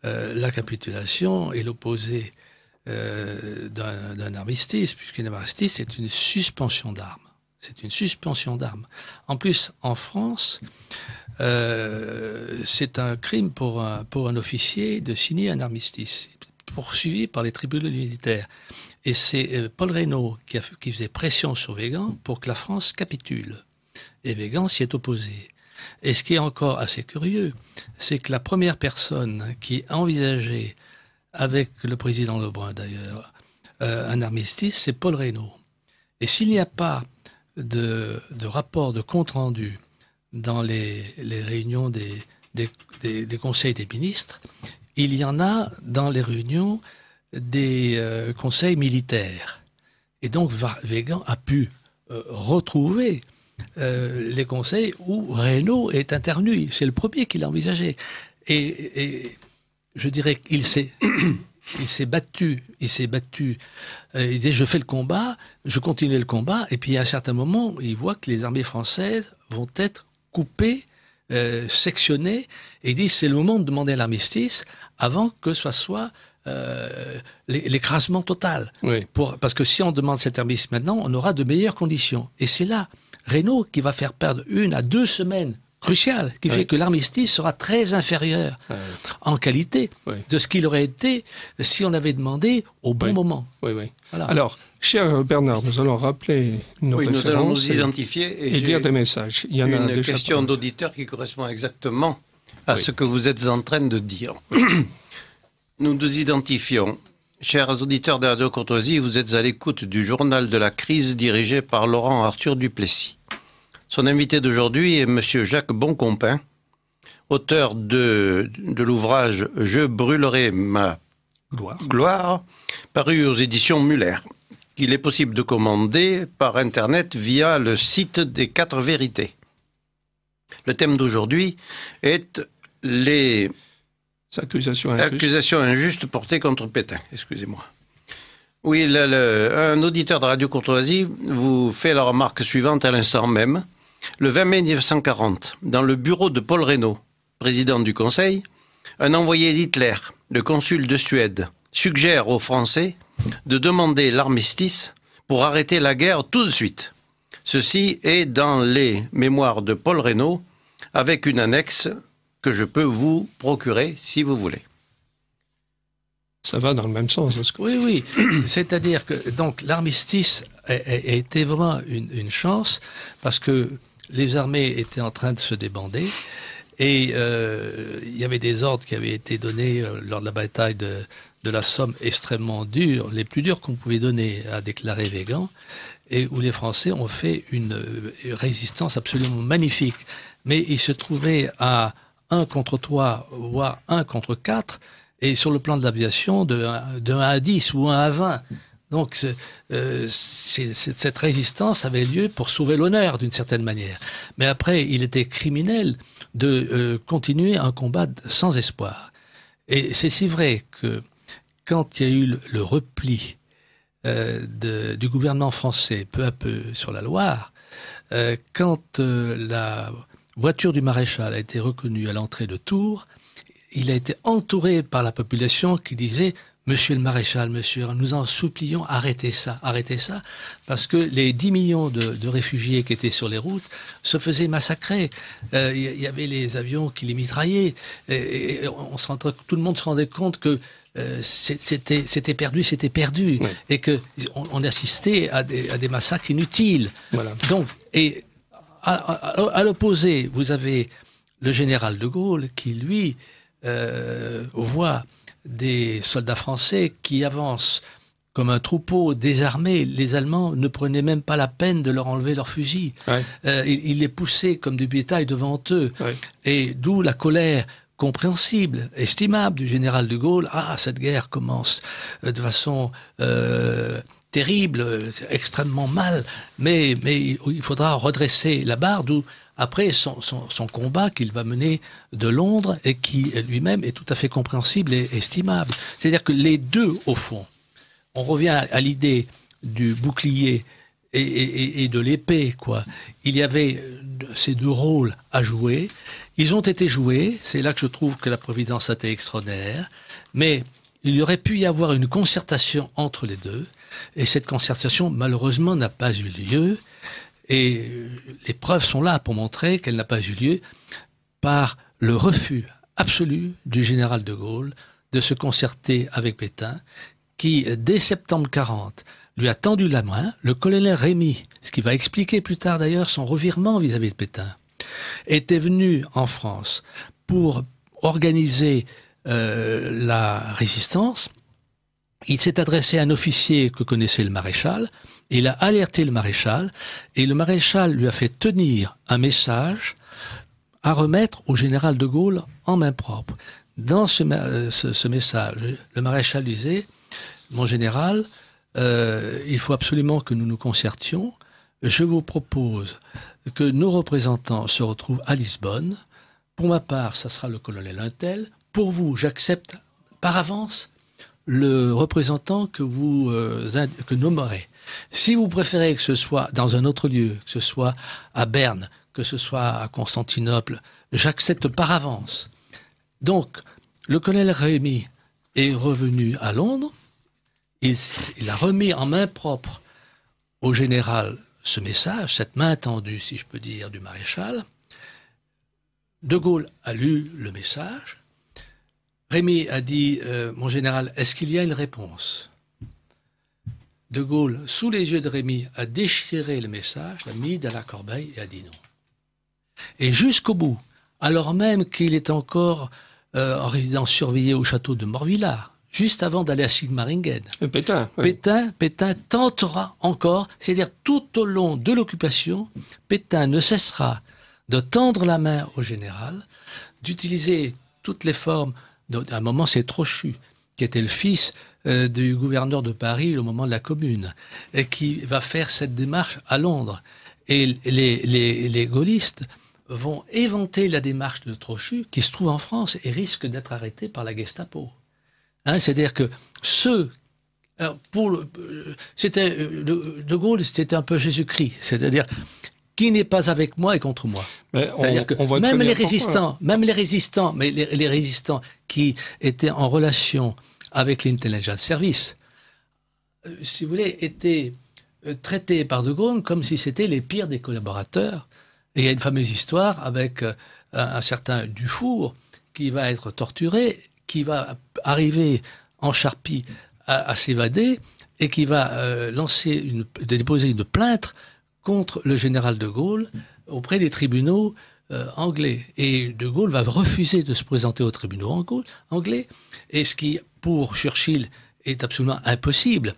euh, la capitulation est l'opposé euh, d'un armistice, puisqu'un armistice est une suspension d'armes. C'est une suspension d'armes. En plus, en France, c'est un crime pour pour un officier de signer un armistice, poursuivi par les tribunaux militaires. Et c'est euh, Paul Reynaud qui, faisait pression sur Végan pour que la France capitule. Et Végan s'y est opposé. Et ce qui est encore assez curieux, c'est que la première personne qui a envisagé, avec le président Lebrun d'ailleurs, euh, un armistice, c'est Paul Reynaud. Et s'il n'y a pas de, rapport de compte-rendu dans les, réunions des, conseils des ministres, il y en a dans les réunions des euh, conseils militaires. Et donc Végan a pu euh, retrouver euh, les conseils où Reynaud est intervenu. C'est le premier qu'il a envisagé. Et, je dirais qu'il s'est... il s'est battu, il s'est battu. il disait je fais le combat, je continue le combat, et puis à un certain moment, il voit que les armées françaises vont être coupées, sectionnées, et il dit c'est le moment de demander l'armistice avant que ce soit euh, l'écrasement total. Pour, parce que si on demande cet armistice maintenant, on aura de meilleures conditions. Et c'est là Renault qui va faire perdre une à deux semaines cruciales, qui fait que l'armistice sera très inférieur en qualité de ce qu'il aurait été si on avait demandé au bon moment. Alors, cher Bernard, nous allons rappeler nos nous allons identifier et, lire des messages. Il y a une question d'auditeur qui correspond exactement à ce que vous êtes en train de dire. Nous nous identifions. Chers auditeurs de Radio Courtoisie, vous êtes à l'écoute du journal de la crise dirigé par Laurent Arthur Duplessis. Son invité d'aujourd'hui est M. Jacques Boncompain, auteur de, l'ouvrage Je brûlerai ma gloire. gloire, paru aux éditions Muller. qu'il est possible de commander par Internet via le site des quatre vérités. Le thème d'aujourd'hui est les Accusation injuste. Accusation injuste portée contre Pétain, excusez-moi. Oui, un auditeur de Radio Courtoisie vous fait la remarque suivante à l'instant même. Le 20 mai 1940, dans le bureau de Paul Reynaud, président du Conseil, un envoyé d'Hitler, le consul de Suède, suggère aux Français de demander l'armistice pour arrêter la guerre tout de suite. Ceci est dans les mémoires de Paul Reynaud, avec une annexe que je peux vous procurer si vous voulez. Ça va dans le même sens. Que... Oui, oui. C'est-à-dire que donc l'armistice a, été vraiment une, chance parce que les armées étaient en train de se débander et euh, il y avait des ordres qui avaient été donnés euh, lors de la bataille de, de la Somme extrêmement durs, les plus durs qu'on pouvait donner, à déclarer Végan, et où les Français ont fait une euh, résistance absolument magnifique. Mais ils se trouvaient à 1 contre 3, voire 1 contre 4, et sur le plan de l'aviation, de, 1 à 10 ou 1 à 20. Donc euh, cette résistance avait lieu pour sauver l'honneur d'une certaine manière. Mais après, il était criminel de euh, continuer un combat sans espoir. Et c'est si vrai que quand il y a eu le, repli euh, du gouvernement français peu à peu sur la Loire, quand la voiture du maréchal a été reconnue à l'entrée de Tours. Il a été entouré par la population qui disait Monsieur le maréchal, monsieur, nous en supplions, arrêtez ça, arrêtez ça, parce que les 10 millions de, réfugiés qui étaient sur les routes se faisaient massacrer. Euh, il y, avait les avions qui les mitraillaient. Et, on se rendait, tout le monde se rendait compte que euh, c'était, perdu, c'était perdu, et que on, assistait à des, massacres inutiles. Voilà. Donc, et à, l'opposé, vous avez le général de Gaulle qui, lui, euh, voit des soldats français qui avancent comme un troupeau désarmé. Les Allemands ne prenaient même pas la peine de leur enlever leurs fusils. Euh, ils, les poussaient comme du bétail devant eux. Et d'où la colère compréhensible, estimable du général de Gaulle. Ah, cette guerre commence euh, de façon terrible, extrêmement mal, mais, mais il faudra redresser la barre, d'où après son, son, combat qu'il va mener de Londres et qui lui-même est tout à fait compréhensible et estimable. C'est-à-dire que les deux, au fond, on revient à, l'idée du bouclier et, et, et de l'épée, quoi. Il y avait euh, ces deux rôles à jouer. Ils ont été joués. C'est là que je trouve que la Providence a été extraordinaire. Mais il aurait pu y avoir une concertation entre les deux. Et cette concertation, malheureusement, n'a pas eu lieu. Et euh, les preuves sont là pour montrer qu'elle n'a pas eu lieu par le refus absolu du général de Gaulle de se concerter avec Pétain, qui, euh, dès septembre 40, lui a tendu la main, le colonel Rémy, ce qui va expliquer plus tard d'ailleurs son revirement vis-à-vis de Pétain, était venu en France pour organiser euh, la résistance il s'est adressé à un officier que connaissait le maréchal, il a alerté le maréchal, et le maréchal lui a fait tenir un message à remettre au général de Gaulle en main propre. Dans ce, euh, message, le maréchal disait, mon général, euh, il faut absolument que nous nous concertions. Je vous propose que nos représentants se retrouvent à Lisbonne. Pour ma part, ça sera le colonel Untel. Pour vous, j'accepte par avance le représentant que vous euh, que nommerez. Si vous préférez que ce soit dans un autre lieu, que ce soit à Berne, que ce soit à Constantinople, j'accepte par avance. Donc, le colonel Rémy est revenu à Londres. il a remis en main propre au général ce message, cette main tendue, si je peux dire, du maréchal. De Gaulle a lu le message Rémy a dit, euh, mon général, est-ce qu'il y a une réponse De Gaulle, sous les yeux de Rémy, a déchiré le message, l'a mis dans la corbeille et a dit non. Et jusqu'au bout, alors même qu'il est encore euh, en résidence surveillée au château de Morvillard, juste avant d'aller à Sigmaringen. Euh, Pétain tentera encore, c'est-à-dire tout au long de l'occupation, Pétain ne cessera de tendre la main au général, d'utiliser toutes les formes à un moment, c'est Trochu, qui était le fils euh, du gouverneur de Paris au moment de la Commune, et qui va faire cette démarche à Londres. Et les, gaullistes vont éventer la démarche de Trochu, qui se trouve en France et risque d'être arrêté par la Gestapo. Hein, c'est-à-dire que ceux pour euh, c'était euh, de Gaulle, c'était un peu Jésus-Christ, c'est-à-dire qui n'est pas avec moi est contre moi. que même les hein. résistants, même les résistants, mais les, résistants qui étaient en relation avec l'intelligence service, euh, si vous voulez, étaient euh, traités par De Gaulle comme si c'était les pires des collaborateurs. Et il y a une fameuse histoire avec euh, un, certain Dufour qui va être torturé, qui va arriver en charpie à, s'évader et qui va lancer une, déposer une plainte contre le général de Gaulle auprès des tribunaux euh, anglais. Et de Gaulle va refuser de se présenter aux tribunaux anglais, et ce qui, pour Churchill, est absolument impossible.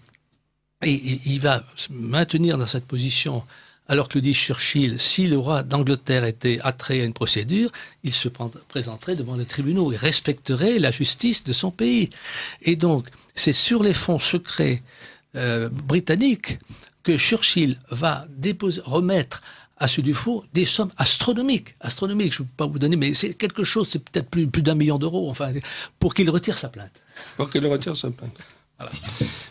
Et, il va se maintenir dans cette position alors que dit Churchill, si le roi d'Angleterre était attrait à une procédure, il se présenterait devant les tribunaux et respecterait la justice de son pays. Et donc, c'est sur les fonds secrets euh, britanniques que Churchill va remettre à ceux du four des sommes astronomiques. Astronomiques, je ne peux pas vous donner, mais c'est quelque chose, c'est peut-être plus, d'un million d'euros, enfin, pour qu'il retire sa plainte. Pour qu'il retire sa plainte.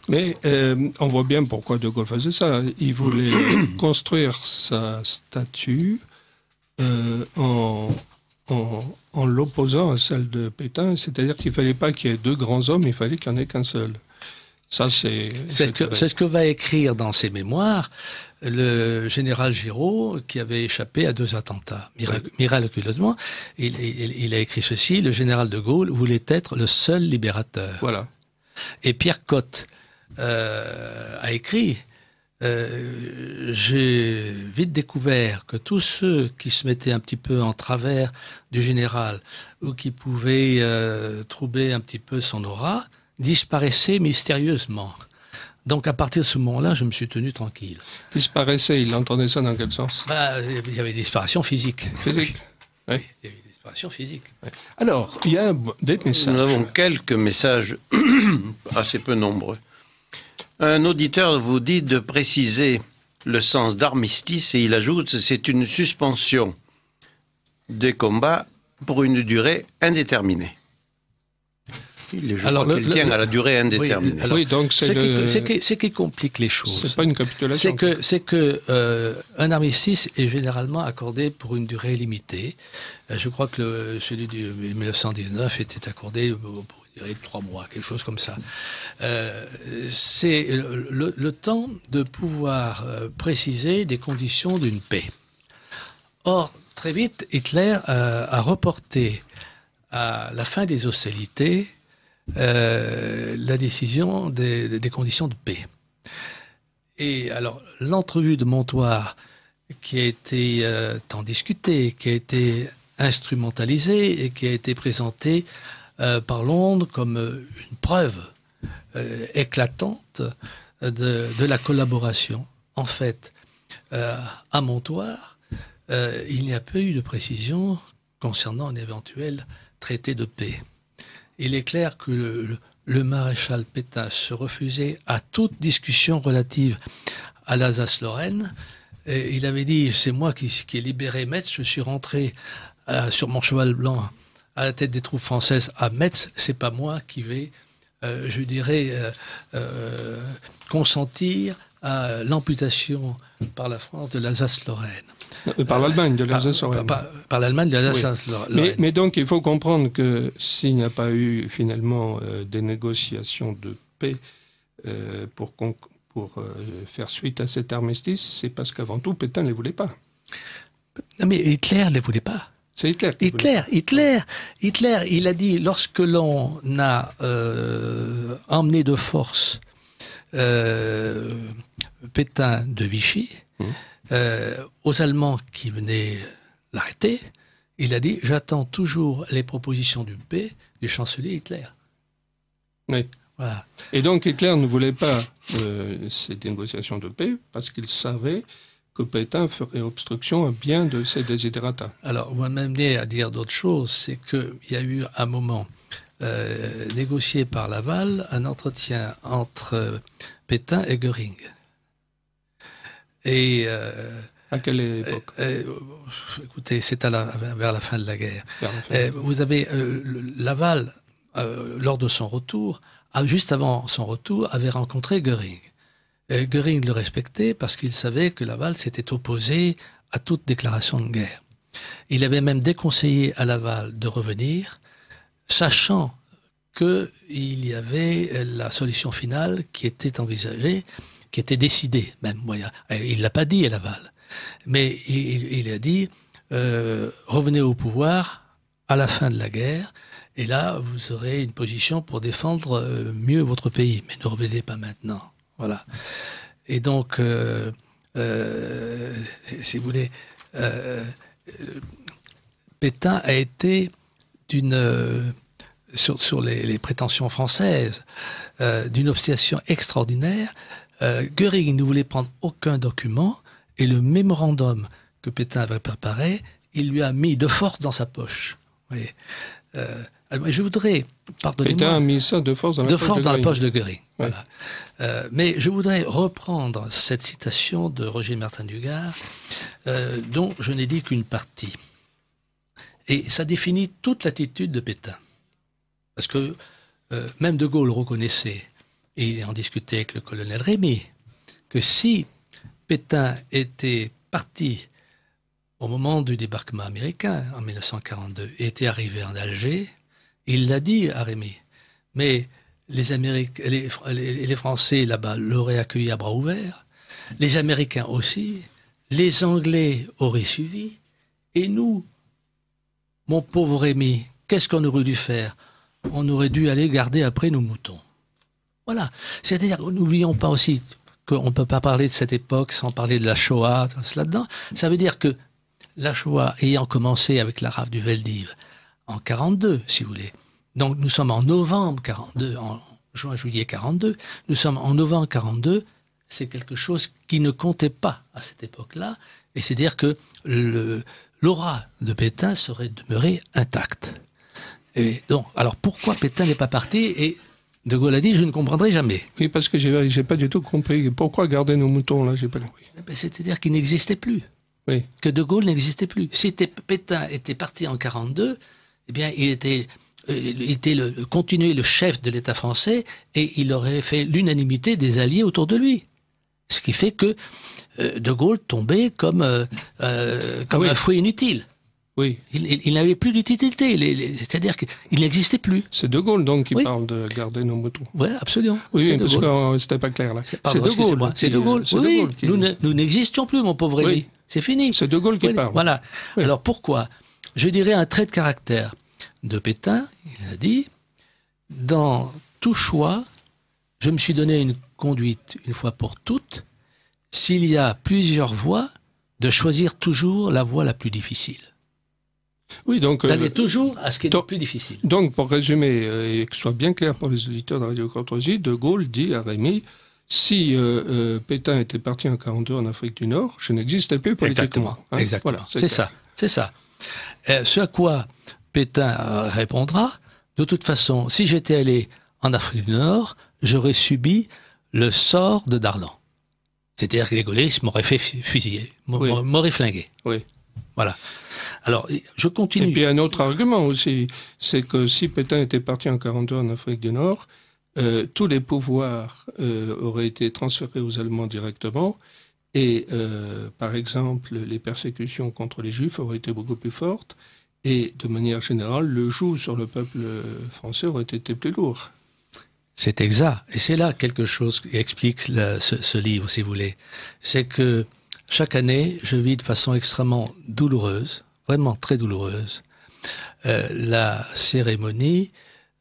Mais euh, on voit bien pourquoi De Gaulle faisait ça. Il voulait construire sa statue euh, en, en l'opposant à celle de Pétain, c'est-à-dire qu'il ne fallait pas qu'il y ait deux grands hommes, il fallait qu'il n'y en ait qu'un seul c'est. ce, que, va écrire dans ses mémoires le général Giraud, qui avait échappé à deux attentats, miraculeusement. Il, a écrit ceci le général de Gaulle voulait être le seul libérateur. Voilà. Et Pierre Cotte euh, a écrit euh, j'ai vite découvert que tous ceux qui se mettaient un petit peu en travers du général ou qui pouvaient euh, troubler un petit peu son aura, disparaissait mystérieusement. Donc à partir de ce moment-là, je me suis tenu tranquille. Disparaissait, il entendait ça dans quel sens bah, Il y avait une disparition Physique oui. Il y avait une disparition physique. Alors, il y a des messages. Nous avons quelques messages assez peu nombreux. Un auditeur vous dit de préciser le sens d'armistice et il ajoute c'est une suspension des combats pour une durée indéterminée. Alors, crois tient à la durée indéterminée. Oui, donc c'est ce, qui, complique les choses. C'est pas une capitulation. C'est que, c'est que euh, un armistice est généralement accordé pour une durée limitée. Euh, je crois que celui de euh, 1919 était accordé pour une durée de trois mois, quelque chose comme ça. c'est le, temps de pouvoir préciser des conditions d'une paix. Or, très vite, Hitler a reporté à la fin des hostilités euh, la décision des, conditions de paix. Et alors, l'entrevue de Montoire, qui a été euh, tant discutée, qui a été instrumentalisée et qui a été présentée euh, par Londres comme une preuve éclatante de, de, la collaboration. En fait, à Montoire, il n'y a pas eu de précision concernant un éventuel traité de paix il est clair que le, maréchal Pétain se refusait à toute discussion relative à l'Alsace-Lorraine. il avait dit c'est moi qui, ai libéré Metz, je suis rentré euh, sur mon cheval blanc à la tête des troupes françaises à Metz, c'est pas moi qui vais, euh, je dirais, euh, consentir à l'amputation par la France de l'Alsace-Lorraine. Par l'Allemagne, de l'Alsace-Lorraine. Par, l'Allemagne, de lalsace Mais, donc, il faut comprendre que s'il n'y a pas eu finalement euh, des négociations de paix euh, pour, pour euh, faire suite à cet armistice, c'est parce qu'avant tout, Pétain ne les voulait pas. Non, mais Hitler ne les voulait pas. C'est Hitler. Hitler, Hitler, Hitler, il a dit lorsque l'on a emmené de force Pétain de Vichy, hum. Euh, aux Allemands qui venaient l'arrêter, il a dit J'attends toujours les propositions de paix du chancelier Hitler. Et donc Hitler ne voulait pas euh, ces négociations de paix parce qu'il savait que Pétain ferait obstruction à bien de ses desiderata. Alors, vous m'amenez à dire d'autres choses, c'est qu'il y a eu un moment euh, négocié par Laval un entretien entre Pétain et Goering. Et euh, à quelle époque euh, euh, Écoutez, c'est vers la fin de la guerre. vous avez Laval, lors de son retour, ah, juste avant son retour, avait rencontré Goering. Goering le respectait parce qu'il savait que Laval s'était opposé à toute déclaration de guerre. Il avait même déconseillé à Laval de revenir, sachant qu'il y avait la solution finale qui était envisagée, qui était décidé. Même, il ne euh, l'a pas dit, à Laval. Mais il, a dit, euh, revenez au pouvoir à la fin de la guerre, et là, vous aurez une position pour défendre euh, mieux votre pays. Mais ne revenez pas maintenant. Voilà. Et donc, si vous voulez, Pétain a été d'une sur, sur les, prétentions françaises, d'une obsession extraordinaire, euh, ne voulait prendre aucun document et le mémorandum que Pétain avait préparé, il lui a mis de force dans sa poche. Euh, je voudrais, Pétain a mis ça de force dans la, poche, de dans euh, mais je voudrais reprendre cette citation de Roger Martin Dugard, euh, dont je n'ai dit qu'une partie. Et ça définit toute l'attitude de Pétain. Parce que même De Gaulle reconnaissait et il en discutait avec le colonel Rémy, que si Pétain était parti au moment du débarquement américain en 1942 et était arrivé en Alger, il l'a dit à Rémy, mais les, Américains, les Français là-bas l'auraient accueilli à bras ouverts, les Américains aussi, les Anglais auraient suivi, et nous, mon pauvre Rémy, qu'est-ce qu'on aurait dû faire On aurait dû aller garder après nos moutons. Voilà. C'est-à-dire, n'oublions pas aussi qu'on ne peut pas parler de cette époque sans parler de la Shoah, tout cela dedans. Ça veut dire que la Shoah ayant commencé avec la rave du Veldiv en 42, si vous voulez. Donc nous sommes en novembre 42, en juin, juillet 42. Nous sommes en novembre 42. C'est quelque chose qui ne comptait pas à cette époque-là. Et c'est-à-dire que l'aura de Pétain serait demeurée intacte. Et donc, alors pourquoi Pétain n'est pas parti Et de Gaulle a dit Je ne comprendrai jamais. Oui, parce que j'ai n'ai pas du tout compris. Pourquoi garder nos moutons, là pas eh ben, C'est-à-dire qu'il n'existait plus. Oui. Que De Gaulle n'existait plus. Si Pétain était parti en 1942, eh bien, il était euh, était le, continué le chef de l'État français et il aurait fait l'unanimité des alliés autour de lui. Ce qui fait que euh, De Gaulle tombait comme, euh, comme un fruit inutile. Il, n'avait plus d'utilité. C'est-à-dire qu'il n'existait plus. C'est De Gaulle, donc, qui parle de garder nos moutons. Oui, absolument. Oui, parce que euh, c'était pas clair, là. C'est de, euh, Gaulle. C'est De Gaulle. Oui, nous n'existions plus, mon pauvre Élie. C'est fini. C'est De Gaulle qui parle. Voilà. Alors, pourquoi Je dirais un trait de caractère de Pétain. Il a dit Dans tout choix, je me suis donné une conduite une fois pour toutes. S'il y a plusieurs voies, de choisir toujours la voie la plus difficile. Oui, donc. D'aller euh, toujours à ce qui est le plus difficile. Donc, pour résumer, euh, et que ce soit bien clair pour les auditeurs de Radio Courtoisie, De Gaulle dit à Rémi si euh, Pétain était parti en 1942 en Afrique du Nord, je n'existais plus politiquement. Exactement. Hein, Exactement. c'est ça. C'est ça. ce à quoi Pétain répondra de toute façon, si j'étais allé en Afrique du Nord, j'aurais subi le sort de Darlan. C'est-à-dire que les gaullistes m'auraient fait fusiller, m'auraient flingué. Oui. Voilà. Alors, je continue. Et puis un autre argument aussi, c'est que si Pétain était parti en 42 en Afrique du Nord, euh, tous les pouvoirs euh, auraient été transférés aux Allemands directement. Et euh, par exemple, les persécutions contre les Juifs auraient été beaucoup plus fortes. Et de manière générale, le joug sur le peuple français aurait été plus lourd. C'est exact. Et c'est là quelque chose qui explique ce, livre, si vous voulez. C'est que chaque année, je vis de façon extrêmement douloureuse, vraiment très douloureuse, euh, la cérémonie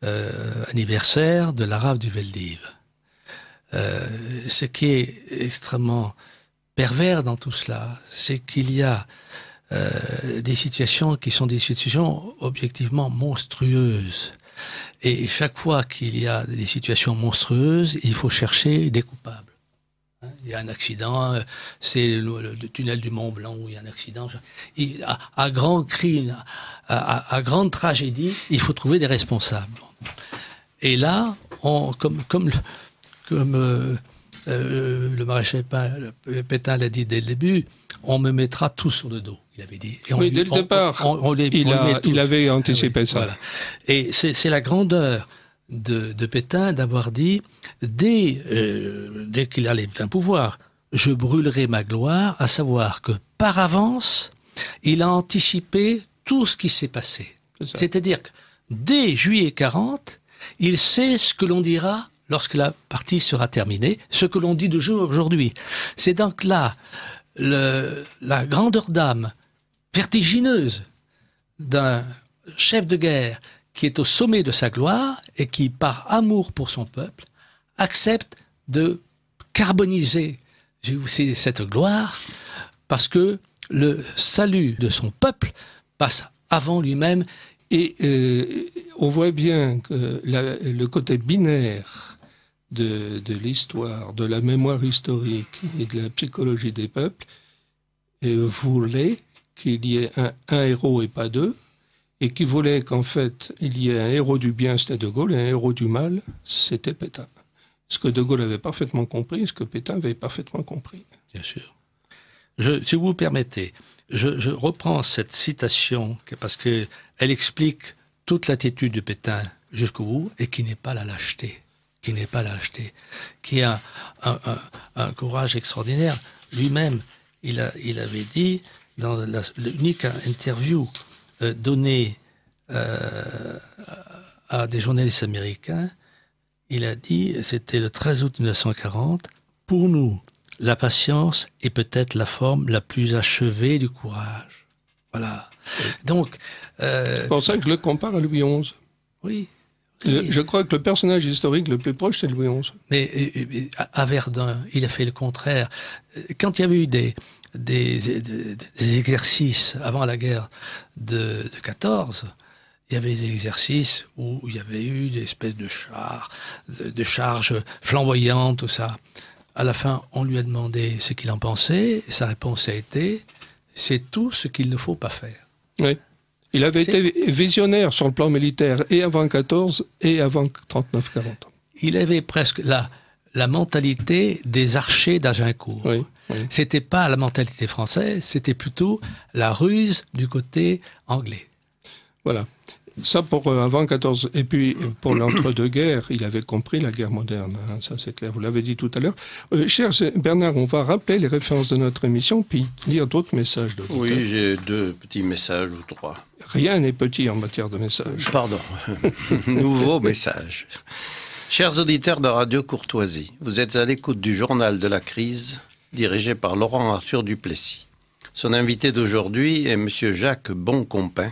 euh, anniversaire de la rave du Veldiv. Euh, ce qui est extrêmement pervers dans tout cela, c'est qu'il y a des situations qui sont des situations objectivement monstrueuses. Et chaque fois qu'il y a des situations monstrueuses, il faut chercher des coupables il y a un accident, euh, c'est le, tunnel du Mont Blanc où il y a un accident. à, grand crime, à, grande tragédie, il faut trouver des responsables. Et là, on, comme, comme, comme euh, euh, le maréchal Pétain l'a dit dès le début, on me mettra tout sur le dos, il avait dit. oui, dès le départ, il, avait ah anticipé ça. Et c'est la grandeur de, Pétain d'avoir dit, dès, euh, dès qu'il allait plein pouvoir je brûlerai ma gloire, à savoir que par avance, il a anticipé tout ce qui s'est passé. C'est-à-dire que dès juillet 40, il sait ce que l'on dira lorsque la partie sera terminée, ce que l'on dit de jour aujourd'hui. C'est donc là la grandeur d'âme vertigineuse d'un chef de guerre qui est au sommet de sa gloire et qui, par amour pour son peuple, accepte de carboniser cette gloire parce que le salut de son peuple passe avant lui-même et euh, on voit bien que le côté binaire de, l'histoire, de la mémoire historique et de la psychologie des peuples euh, voulait qu'il y ait un héros et pas deux, et qui voulait qu'en fait il y ait un héros du bien, c'était De Gaulle, et un héros du mal, c'était Pétain. Ce que De Gaulle avait parfaitement compris, ce que Pétain avait parfaitement compris. Bien sûr. si vous permettez, je, reprends cette citation parce que elle explique toute l'attitude de Pétain jusqu'au bout et qui n'est pas la lâcheté, qui n'est pas la lâcheté, qui a un, courage extraordinaire. Lui-même, il, il avait dit dans l'unique interview euh, donné euh, à des journalistes américains, il a dit, c'était le 13 août 1940, pour nous, la patience est peut-être la forme la plus achevée du courage. Voilà. Donc. Euh, c'est pour ça que je le compare à Louis XI. Oui, je crois que le personnage historique le plus proche, c'est Louis XI. Mais, mais à Verdun, il a fait le contraire. Quand il y avait eu des, des, exercices avant la guerre de, 14, il y avait des exercices où il y avait eu des espèces de chars, de, charges flamboyantes, tout ça. À la fin, on lui a demandé ce qu'il en pensait. sa réponse a été c'est tout ce qu'il ne faut pas faire. Oui. Il avait été visionnaire sur le plan militaire et avant 14 et avant 39-40. Il avait presque la, la mentalité des archers d'Agincourt. Oui. Ce C'était pas la mentalité française, c'était plutôt la ruse du côté anglais. Voilà. Ça pour euh, avant 14. Et puis pour l'entre-deux-guerres, il avait compris la guerre moderne. Hein, ça c'est clair. Vous l'avez dit tout à l'heure. Euh, cher Bernard, on va rappeler les références de notre émission puis lire d'autres messages. De oui, j'ai deux petits messages ou trois. Rien n'est petit en matière de messages. Pardon. Nouveau message. Chers auditeurs de Radio Courtoisie, vous êtes à l'écoute du journal de la crise dirigé par Laurent Arthur Duplessis. Son invité d'aujourd'hui est M. Jacques Boncompin,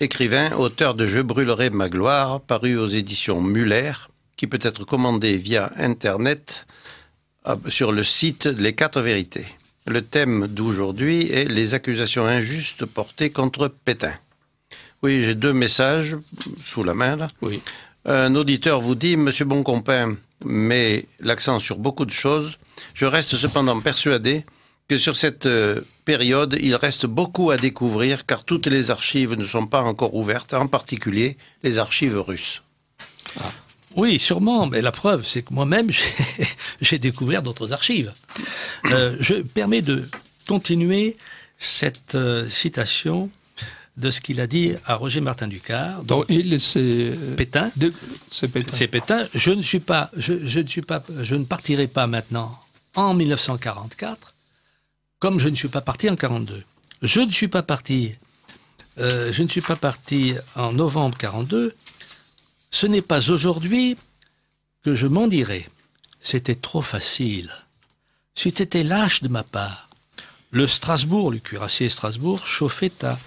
écrivain, auteur de Je brûlerai ma gloire, paru aux éditions Muller, qui peut être commandé via Internet euh, sur le site Les Quatre Vérités. Le thème d'aujourd'hui est les accusations injustes portées contre Pétain. Oui, j'ai deux messages sous la main là. Oui. Un auditeur vous dit, Monsieur Boncompain met l'accent sur beaucoup de choses. Je reste cependant persuadé que sur cette euh, période, il reste beaucoup à découvrir car toutes les archives ne sont pas encore ouvertes, en particulier les archives russes. Ah. Oui, sûrement. Mais la preuve, c'est que moi-même, j'ai découvert d'autres archives. Euh, je permets de continuer cette euh, citation de ce qu'il a dit à Roger Martin Ducard. Donc, il c'est Pétain. C'est Pétain. Je ne suis pas, je, ne suis pas, je ne partirai pas maintenant en 1944, comme je ne suis pas parti en 42. Je ne suis pas parti. Euh, je ne suis pas parti en novembre 42. Ce n'est pas aujourd'hui que je m'en dirai. C'était trop facile. C'était lâche de ma part. Le Strasbourg, le cuirassier Strasbourg, chauffait à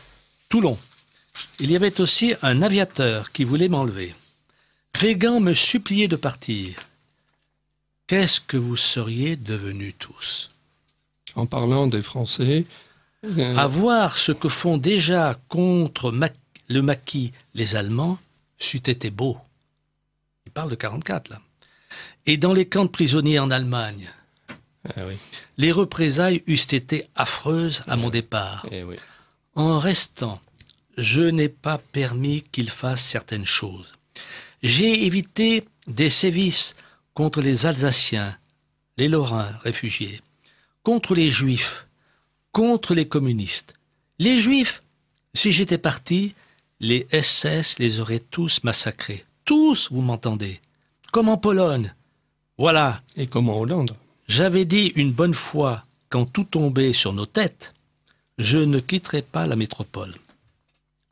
Toulon. Il y avait aussi un aviateur qui voulait m'enlever. Végan me suppliait de partir. Qu'est-ce que vous seriez devenus tous En parlant des Français. Euh, à voir ce que font déjà contre le maquis les Allemands, c'eût été beau. Il parle de 44 là. Et dans les camps de prisonniers en Allemagne. Ah les représailles eussent été affreuses à mon eh départ. Eh en restant, je n'ai pas permis qu'ils fassent certaines choses. J'ai évité des sévices contre les Alsaciens, les Lorrains réfugiés, contre les Juifs, contre les communistes. Les Juifs, si j'étais parti, les SS les auraient tous massacrés. Tous, vous m'entendez. Comme en Pologne. Voilà. Et comme en Hollande. J'avais dit une bonne fois, quand tout tombait sur nos têtes, je ne quitterais pas la métropole.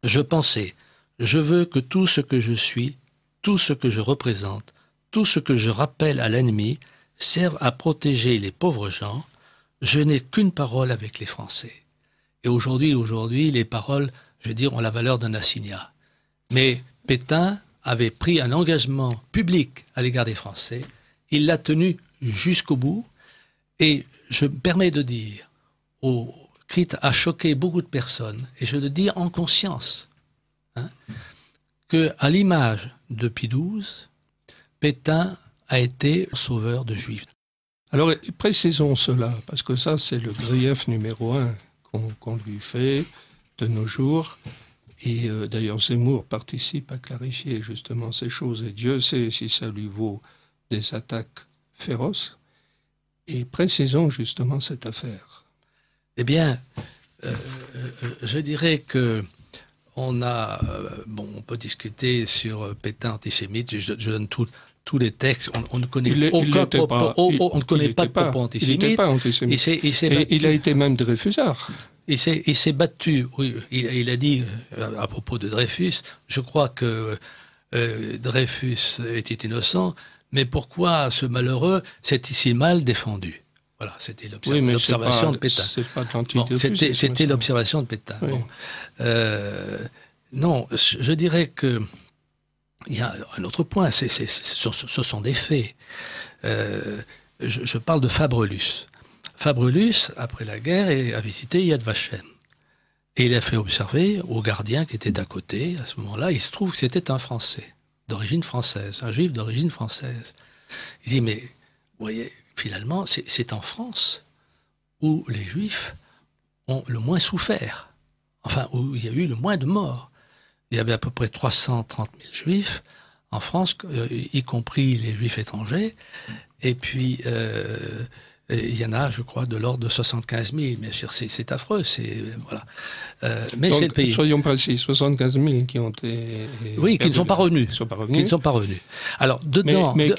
Je pensais, je veux que tout ce que je suis, tout ce que je représente, tout ce que je rappelle à l'ennemi serve à protéger les pauvres gens. Je n'ai qu'une parole avec les Français. Et aujourd'hui, aujourd'hui, les paroles, je veux dire, ont la valeur d'un assignat. Mais Pétain avait pris un engagement public à l'égard des Français. Il l'a tenu jusqu'au bout. Et je me permets de dire aux, a choqué beaucoup de personnes, et je le dis en conscience, hein, que à l'image de Pie XII, Pétain a été le sauveur de Juifs. Alors précisons cela, parce que ça c'est le grief numéro un qu'on lui fait de nos jours. Et euh, d'ailleurs Zemmour participe à clarifier justement ces choses, et Dieu sait si ça lui vaut des attaques féroces. Et précisons justement cette affaire. Eh bien, euh, euh, je dirais que on a, euh, bon, peut discuter sur Pétain antisémite. Je, donne tout, tous les textes. On, ne connaît aucun pas, on ne connaît pas de propos antisémite. Il pas antisémite. il, a été même Dreyfusard. Hein. Il s'est battu. Oui, il, a dit à, propos de Dreyfus. Je crois que Dreyfus était innocent, mais pourquoi ce malheureux s'est ici mal défendu c'était l'observation de Pétain. C'était l'observation de euh, Pétain. non, je dirais que il y a un autre point. ce, sont des faits. Euh, je, parle de Fabrelus. Fabrelus, après la guerre, a visité Yad Vashem. Et il a fait observer au gardien qui était à côté, à ce moment-là, il se trouve que c'était un Français, d'origine française, un juif d'origine française. Il dit, mais, vous voyez, finalement, c'est en France où les Juifs ont le moins souffert, enfin, où il y a eu le moins de morts. Il y avait à peu près 330 000 Juifs en France, euh, y compris les Juifs étrangers. Et puis, euh, il y en a, je crois, de l'ordre de 75 000. Bien sûr, c'est affreux. C'est voilà. Euh, mais c'est le pays. Soyons précis, 75 000 qui ont été. Oui, qui ne sont pas revenus. Sont pas revenus. Qui ne sont pas revenus. Alors dedans. Mais,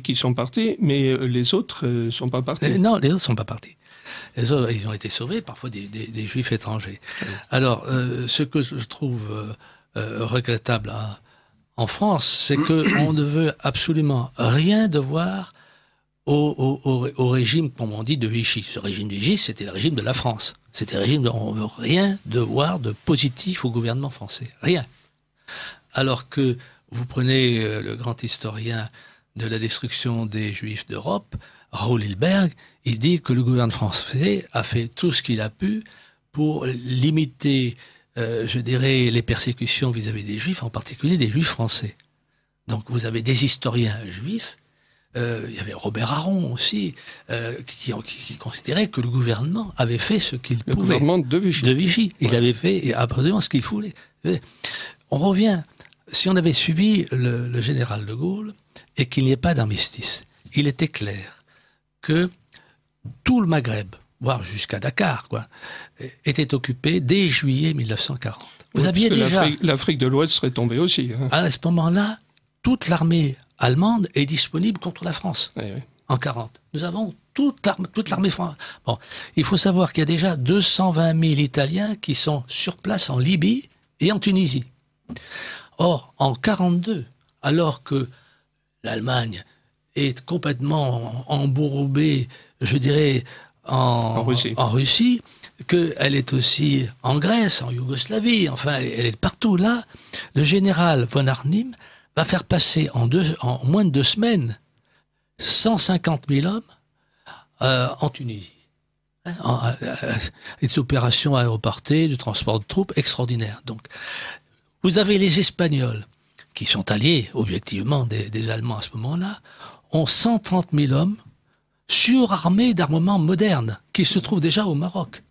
qui, sont partis, mais euh, les autres ne euh, sont pas partis. non, les autres ne sont pas partis. ils ont été sauvés, parfois des, juifs étrangers. Alors, ce que je trouve regrettable hein, en France, c'est qu'on ne veut absolument rien de voir au, régime, comme on dit, de Vichy. Ce régime de Vichy, c'était le régime de la France. C'était un régime dont on ne veut rien de voir de positif au gouvernement français. Rien. Alors que vous prenez euh, le grand historien de la destruction des Juifs d'Europe, Raoul Hilberg, il dit que le gouvernement français a fait tout ce qu'il a pu pour limiter, euh, je dirais, les persécutions vis à -vis des Juifs, en particulier des Juifs français. Donc vous avez des historiens juifs euh, il y avait Robert Aron aussi, euh, qui, qui, considérait que le gouvernement avait fait ce qu'il pouvait. Le gouvernement de Vichy. De Vichy. Il avait fait absolument ce qu'il voulait. On revient. Si on avait suivi le, général de Gaulle et qu'il n'y ait pas d'armistice, il était clair que tout le Maghreb, voire jusqu'à Dakar, quoi, était occupé dès juillet 1940. Vous aviez déjà l'Afrique de l'Ouest serait tombée aussi. Hein. À ce moment-là, toute l'armée allemande est disponible contre la France eh en 40. Nous avons toute l'armée, française. Bon, il faut savoir qu'il y a déjà 220 000 Italiens qui sont sur place en Libye et en Tunisie. Or, en 42, alors que l'Allemagne est complètement embourbée, je dirais, en Russie, qu'elle est aussi en Grèce, en Yougoslavie, enfin, elle est partout là, le général von Arnim va faire passer en, deux, en moins de deux semaines 150 000 hommes euh, en Tunisie. les opérations aéroportées, opération de transport de troupes extraordinaire. Donc, vous avez les Espagnols qui sont alliés objectivement des, Allemands à ce moment-là, ont 130 000 hommes surarmés d'armements modernes qui se trouvent déjà au Maroc.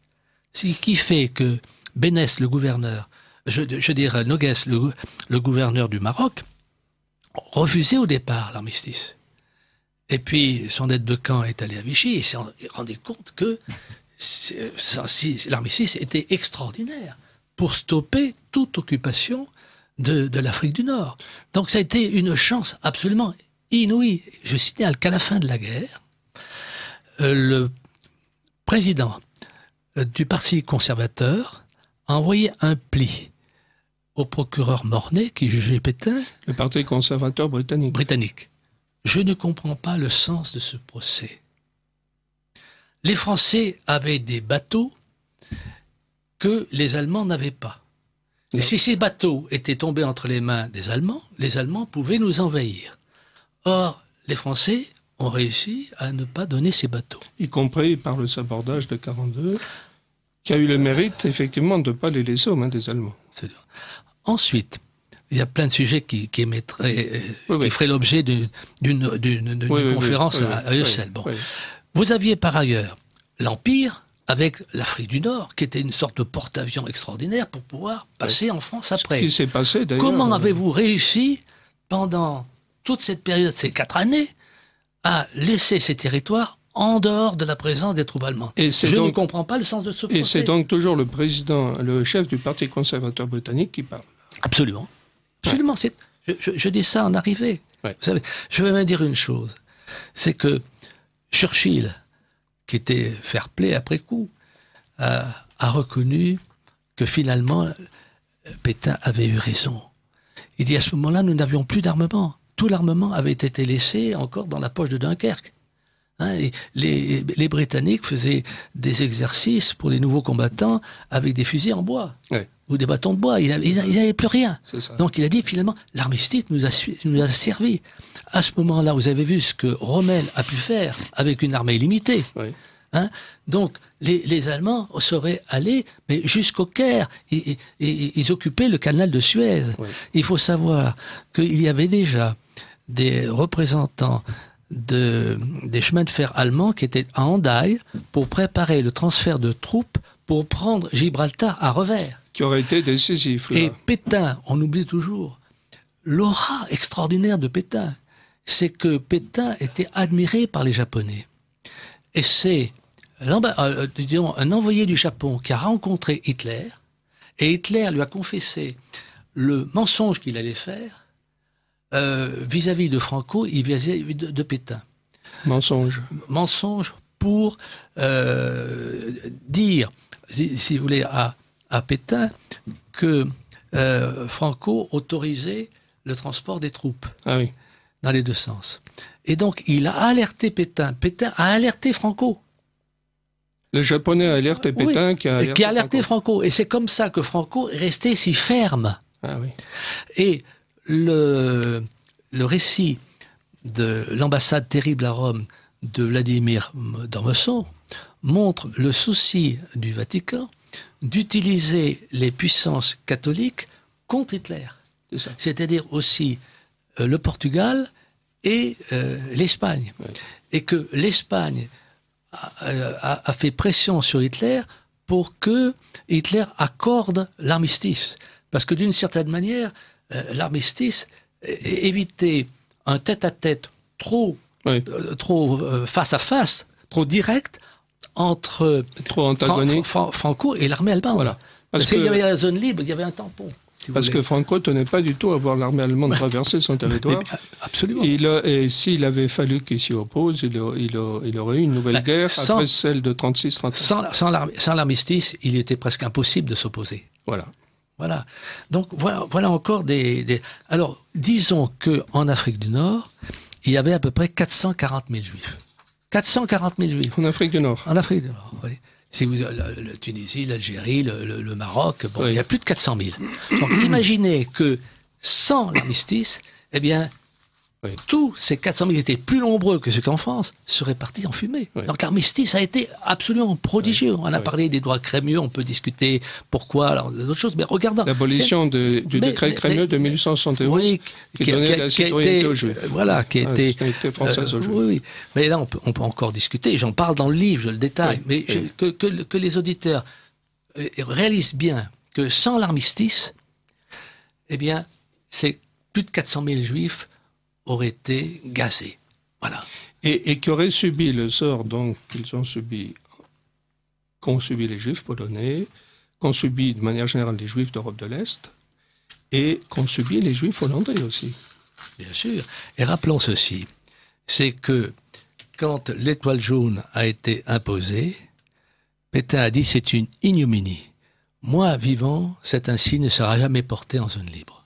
Ce qui fait que Benes, le gouverneur, je, je dirais Nogues, le gouverneur du Maroc, refusé au départ l'armistice. Et puis, son aide de camp est allé à Vichy et s'est rendu compte que l'armistice était extraordinaire pour stopper toute occupation de, l'Afrique du Nord. Donc, ça a été une chance absolument inouïe. Je signale qu'à la fin de la guerre, euh, le président euh, du Parti conservateur a envoyé un pli au procureur Mornay qui jugeait Pétain. Le Parti conservateur britannique. Britannique. Je ne comprends pas le sens de ce procès. Les Français avaient des bateaux que les Allemands n'avaient pas. Et si ces bateaux étaient tombés entre les mains des Allemands, les Allemands pouvaient nous envahir. Or, les Français ont réussi à ne pas donner ces bateaux. Y compris par le sabordage de 42, qui a eu le mérite, effectivement, de ne pas les laisser aux mains des Allemands. Ensuite, il y a plein de sujets qui, qui, euh, qui feraient l'objet d'une conférence à eux Vous aviez par ailleurs l'Empire avec l'Afrique du Nord, qui était une sorte de porte-avions extraordinaire pour pouvoir passer en France après. Ce qui s'est passé d'ailleurs. Comment euh, avez-vous réussi pendant toute cette période, ces quatre années, à laisser ces territoires en dehors de la présence des troupes allemandes Je ne comprends pas le sens de ce procès. Et c'est donc toujours le président, le chef du Parti conservateur britannique qui parle. Absolument. Absolument. Je, dis ça en arrivée. je vais même dire une chose. C'est que Churchill, qui était fair play après coup, euh, a reconnu que finalement, Pétain avait eu raison. Il dit à ce moment-là, nous n'avions plus d'armement. Tout l'armement avait été laissé encore dans la poche de Dunkerque. Hein, les, les, Britanniques faisaient des exercices pour les nouveaux combattants avec des fusils en bois. Ou des bâtons de bois, ils n'avaient plus rien. Donc il a dit finalement, l'armistice nous a, nous a servi. À ce moment-là, vous avez vu ce que Rommel a pu faire avec une armée limitée. Hein, donc, les, Allemands seraient allés mais jusqu'au Caire. Ils, occupaient le canal de Suez. Il faut savoir qu'il y avait déjà des représentants de, des chemins de fer allemands qui étaient à Handaï pour préparer le transfert de troupes pour prendre Gibraltar à revers. Qui aurait été décisif. Et Pétain, on oublie toujours, l'aura extraordinaire de Pétain, c'est que Pétain était admiré par les Japonais. Et c'est euh, euh, un envoyé du Japon qui a rencontré Hitler, et Hitler lui a confessé le mensonge qu'il allait faire, euh, vis-à-vis de Franco et vis de, Pétain. Mensonge. Mensonge pour euh, dire, si, vous voulez, à, à Pétain que euh, Franco autorisait le transport des troupes. Ah oui. Dans les deux sens. Et donc, il a alerté Pétain. Pétain a alerté Franco. Le japonais a alerté Pétain qui, a alerté Franco. Franco. Et c'est comme ça que Franco est resté si ferme. Ah oui. Et le, récit de l'ambassade terrible à Rome de Vladimir d'Ormesson montre le souci du Vatican d'utiliser les puissances catholiques contre Hitler. C'est-à-dire aussi euh, le Portugal et euh, l'Espagne. Et que l'Espagne euh, a, fait pression sur Hitler pour que Hitler accorde l'armistice. Parce que d'une certaine manière, euh, l'armistice, éviter un tête-à-tête trop, euh, trop face à face, trop direct entre Franco et l'armée allemande. Voilà. Parce, qu'il y avait la zone libre, il y avait un tampon. parce que Franco tenait pas du tout à voir l'armée allemande traverser son territoire. Euh, absolument. et s'il avait fallu qu'il s'y oppose, il, aurait eu une nouvelle bah, guerre après celle de 36 1937 Sans, sans l'armistice, il était presque impossible de s'opposer. Voilà. Voilà. Donc voilà, encore des, Alors disons que en Afrique du Nord, il y avait à peu près 440 000 juifs. 440 000 juifs. En Afrique du Nord. En Afrique du Nord, oui. Si vous, le, Tunisie, l'Algérie, le, Maroc, il y a plus de 400 000. Donc imaginez que sans l'armistice, eh bien, tous ces 400 000 qui étaient plus nombreux que ceux qu'en France seraient partis en fumée. Donc l'armistice a été absolument prodigieux. On a parlé des droits crémieux, on peut discuter pourquoi, alors d'autres choses, mais regardons. L'abolition du décret crémeux de 1871 qui, donnait la citoyenneté aux Juifs. Euh, voilà, qui ah, était... Euh, française aux Juifs. Oui, mais là on peut, encore discuter, j'en parle dans le livre, je le détaille, mais que, que les auditeurs euh, réalisent bien que sans l'armistice, eh bien, c'est plus de 400 000 juifs aurait été gazés Voilà. Et, et qui aurait subi le sort donc qu'ils ont subi, qu'ont subi les Juifs polonais, qu'ont subi de manière générale les Juifs d'Europe de l'Est, et qu'ont subi les Juifs hollandais aussi. Bien sûr. Et rappelons ceci, c'est que quand l'étoile jaune a été imposée, Pétain a dit c'est une ignominie. Moi, vivant, cet insigne ne sera jamais porté en zone libre.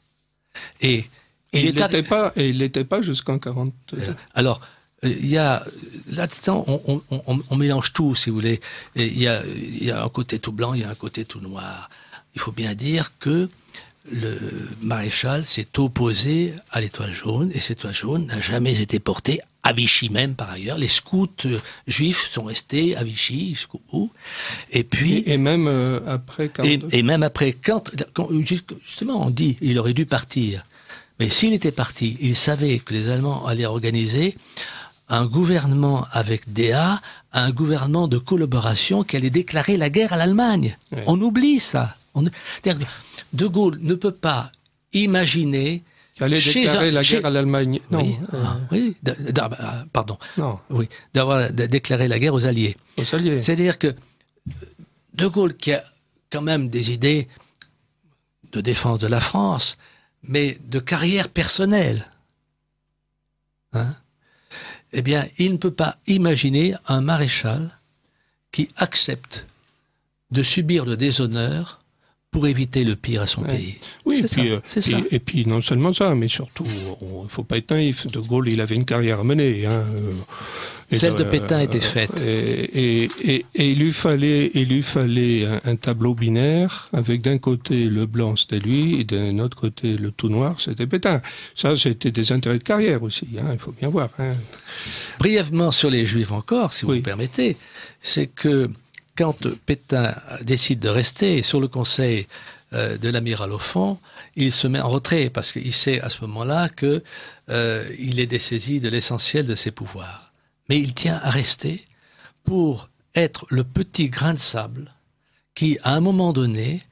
Et et il n'était pas, il pas jusqu'en 40. Euh, alors, euh, il y a là-dedans, on, mélange tout, si vous voulez. il, y a, un côté tout blanc, il y a un côté tout noir. Il faut bien dire que le maréchal s'est opposé à l'étoile jaune, et cette étoile jaune n'a jamais été portée, à Vichy même par ailleurs. Les scouts euh, juifs sont restés à Vichy jusqu'au Et puis. Et, même après quand Et, même après, quand, quand, justement, on dit, il aurait dû partir. Mais s'il était parti, il savait que les Allemands allaient organiser un gouvernement avec DA, un gouvernement de collaboration qui allait déclarer la guerre à l'Allemagne. On oublie ça. On... De Gaulle ne peut pas imaginer déclarer la guerre à l'Allemagne. Non. Oui, euh. ah, ah, pardon. Non. Oui, d'avoir déclaré la guerre aux Alliés. Aux Alliés. C'est-à-dire que De Gaulle, qui a quand même des idées de défense de la France, mais de carrière personnelle, hein? eh bien, il ne peut pas imaginer un maréchal qui accepte de subir le déshonneur pour éviter le pire à son pays. Oui, et puis, euh, Et, puis, non seulement ça, mais surtout, il ne faut pas être naïf. De Gaulle, il avait une carrière à mener. Hein. Euh, celle de euh, Pétain était faite. Et, il lui fallait, il lui fallait un, tableau binaire avec d'un côté le blanc, c'était lui, et d'un autre côté le tout noir, c'était Pétain. Ça, c'était des intérêts de carrière aussi. Hein, il faut bien voir. Hein. Brièvement sur les Juifs encore, si vous me permettez, c'est que quand Pétain décide de rester sur le conseil euh, de l'amiral au fond, il se met en retrait parce qu'il sait à ce moment-là qu'il euh, est dessaisi de l'essentiel de ses pouvoirs mais il tient à rester pour être le petit grain de sable qui, à un moment donné,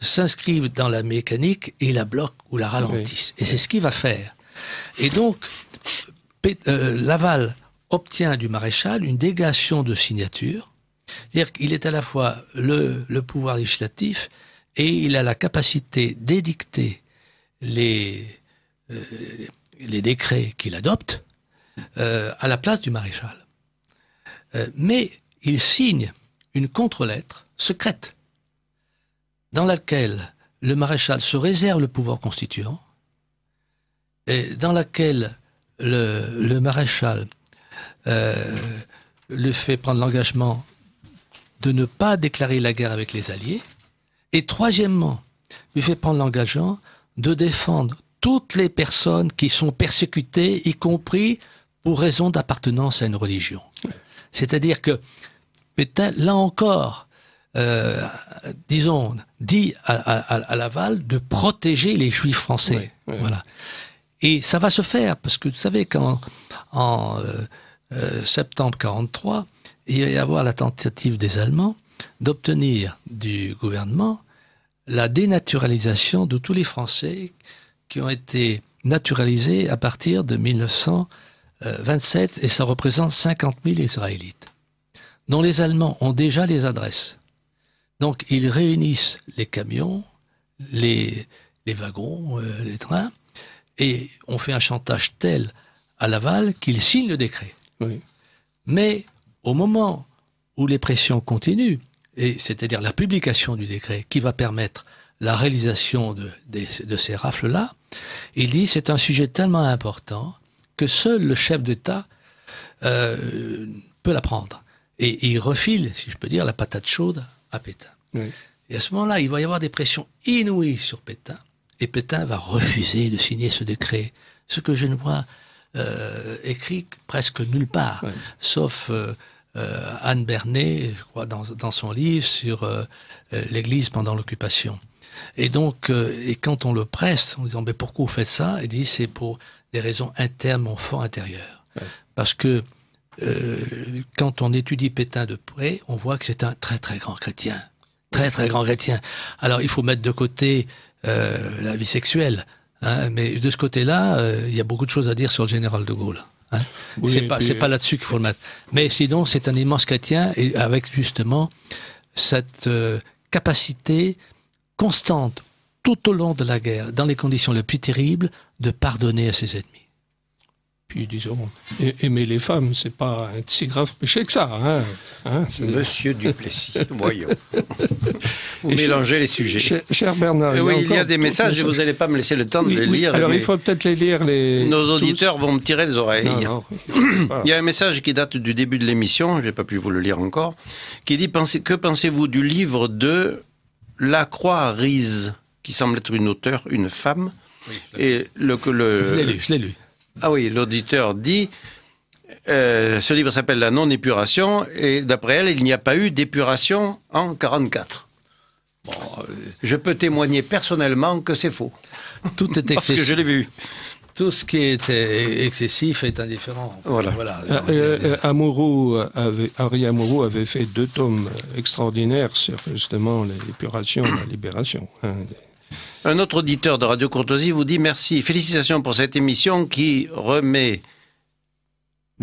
s'inscrive dans la mécanique et la bloque ou la ralentisse. Et c'est ce qu'il va faire. Et donc, euh, Laval obtient du maréchal une dégation de signature, c'est-à-dire qu'il est à la fois le, pouvoir législatif et il a la capacité d'édicter les, euh, les décrets qu'il adopte, euh, à la place du maréchal. Euh, mais il signe une contre-lettre secrète dans laquelle le maréchal se réserve le pouvoir constituant et dans laquelle le, maréchal euh, le fait prendre l'engagement de ne pas déclarer la guerre avec les Alliés et troisièmement lui fait prendre l'engagement de défendre toutes les personnes qui sont persécutées, y compris pour raison d'appartenance à une religion. C'est-à-dire que Pétain, là encore, euh, disons, dit à, Laval de protéger les juifs français. Voilà. Et ça va se faire, parce que vous savez qu'en en, euh, euh, septembre 43, il va y avoir la tentative des Allemands d'obtenir du gouvernement la dénaturalisation de tous les Français qui ont été naturalisés à partir de 1900. 27 euh, et ça représente 50 000 Israélites, dont les Allemands ont déjà les adresses. Donc ils réunissent les camions, les, les wagons, euh, les trains, et on fait un chantage tel à Laval qu'ils signent le décret. Mais au moment où les pressions continuent, et c'est-à-dire la publication du décret qui va permettre la réalisation de, de, de ces rafles-là, il dit c'est un sujet tellement important que seul le chef d'État euh, peut la prendre. Et, il refile, si je peux dire, la patate chaude à Pétain. Et à ce moment-là, il va y avoir des pressions inouïes sur Pétain, et Pétain va refuser de signer ce décret, ce que je ne vois euh, écrit presque nulle part, sauf euh, Anne Bernet, je crois, dans, son livre sur l'Église pendant l'occupation. Et donc, et quand on le presse, en disant mais pourquoi vous faites ça, il dit c'est pour des raisons internes, mon fort intérieur. Parce que euh, quand on étudie Pétain de près, on voit que c'est un très très grand chrétien. Très très grand chrétien. Alors il faut mettre de côté euh, la vie sexuelle. Hein, mais de ce côté-là, euh, il y a beaucoup de choses à dire sur le général de Gaulle. Hein. c'est pas, pas là-dessus qu'il faut le mettre. Mais sinon, c'est un immense chrétien, et avec justement cette capacité constante tout au long de la guerre, dans les conditions les plus terribles, de pardonner à ses ennemis. Puis disons, aimer les femmes, c'est pas un si grave péché que ça. Hein, hein Monsieur Duplessis, voyons. Vous mélangez les sujets. Cher, Bernard. il y a des messages et vous n'allez pas me laisser le temps de les lire. Alors il faut peut-être les lire. Les... Nos auditeurs vont me tirer les oreilles. il y a un message qui date du début de l'émission, je n'ai pas pu vous le lire encore, qui dit Que pensez-vous du livre de La Croix Rise, qui semble être une auteure, une femme je l'ai lu, Ah oui, l'auditeur dit euh, ce livre s'appelle La non-épuration, et d'après elle, il n'y a pas eu d'épuration en 44. Euh, je peux témoigner personnellement que c'est faux. Tout est excessif. Parce que je l'ai vu. Tout ce qui est euh, excessif est indifférent. Voilà. avait, Harry avait fait deux tomes extraordinaires sur justement l'épuration, et la libération. Hein, un autre auditeur de Radio Courtoisie vous dit merci. Félicitations pour cette émission qui remet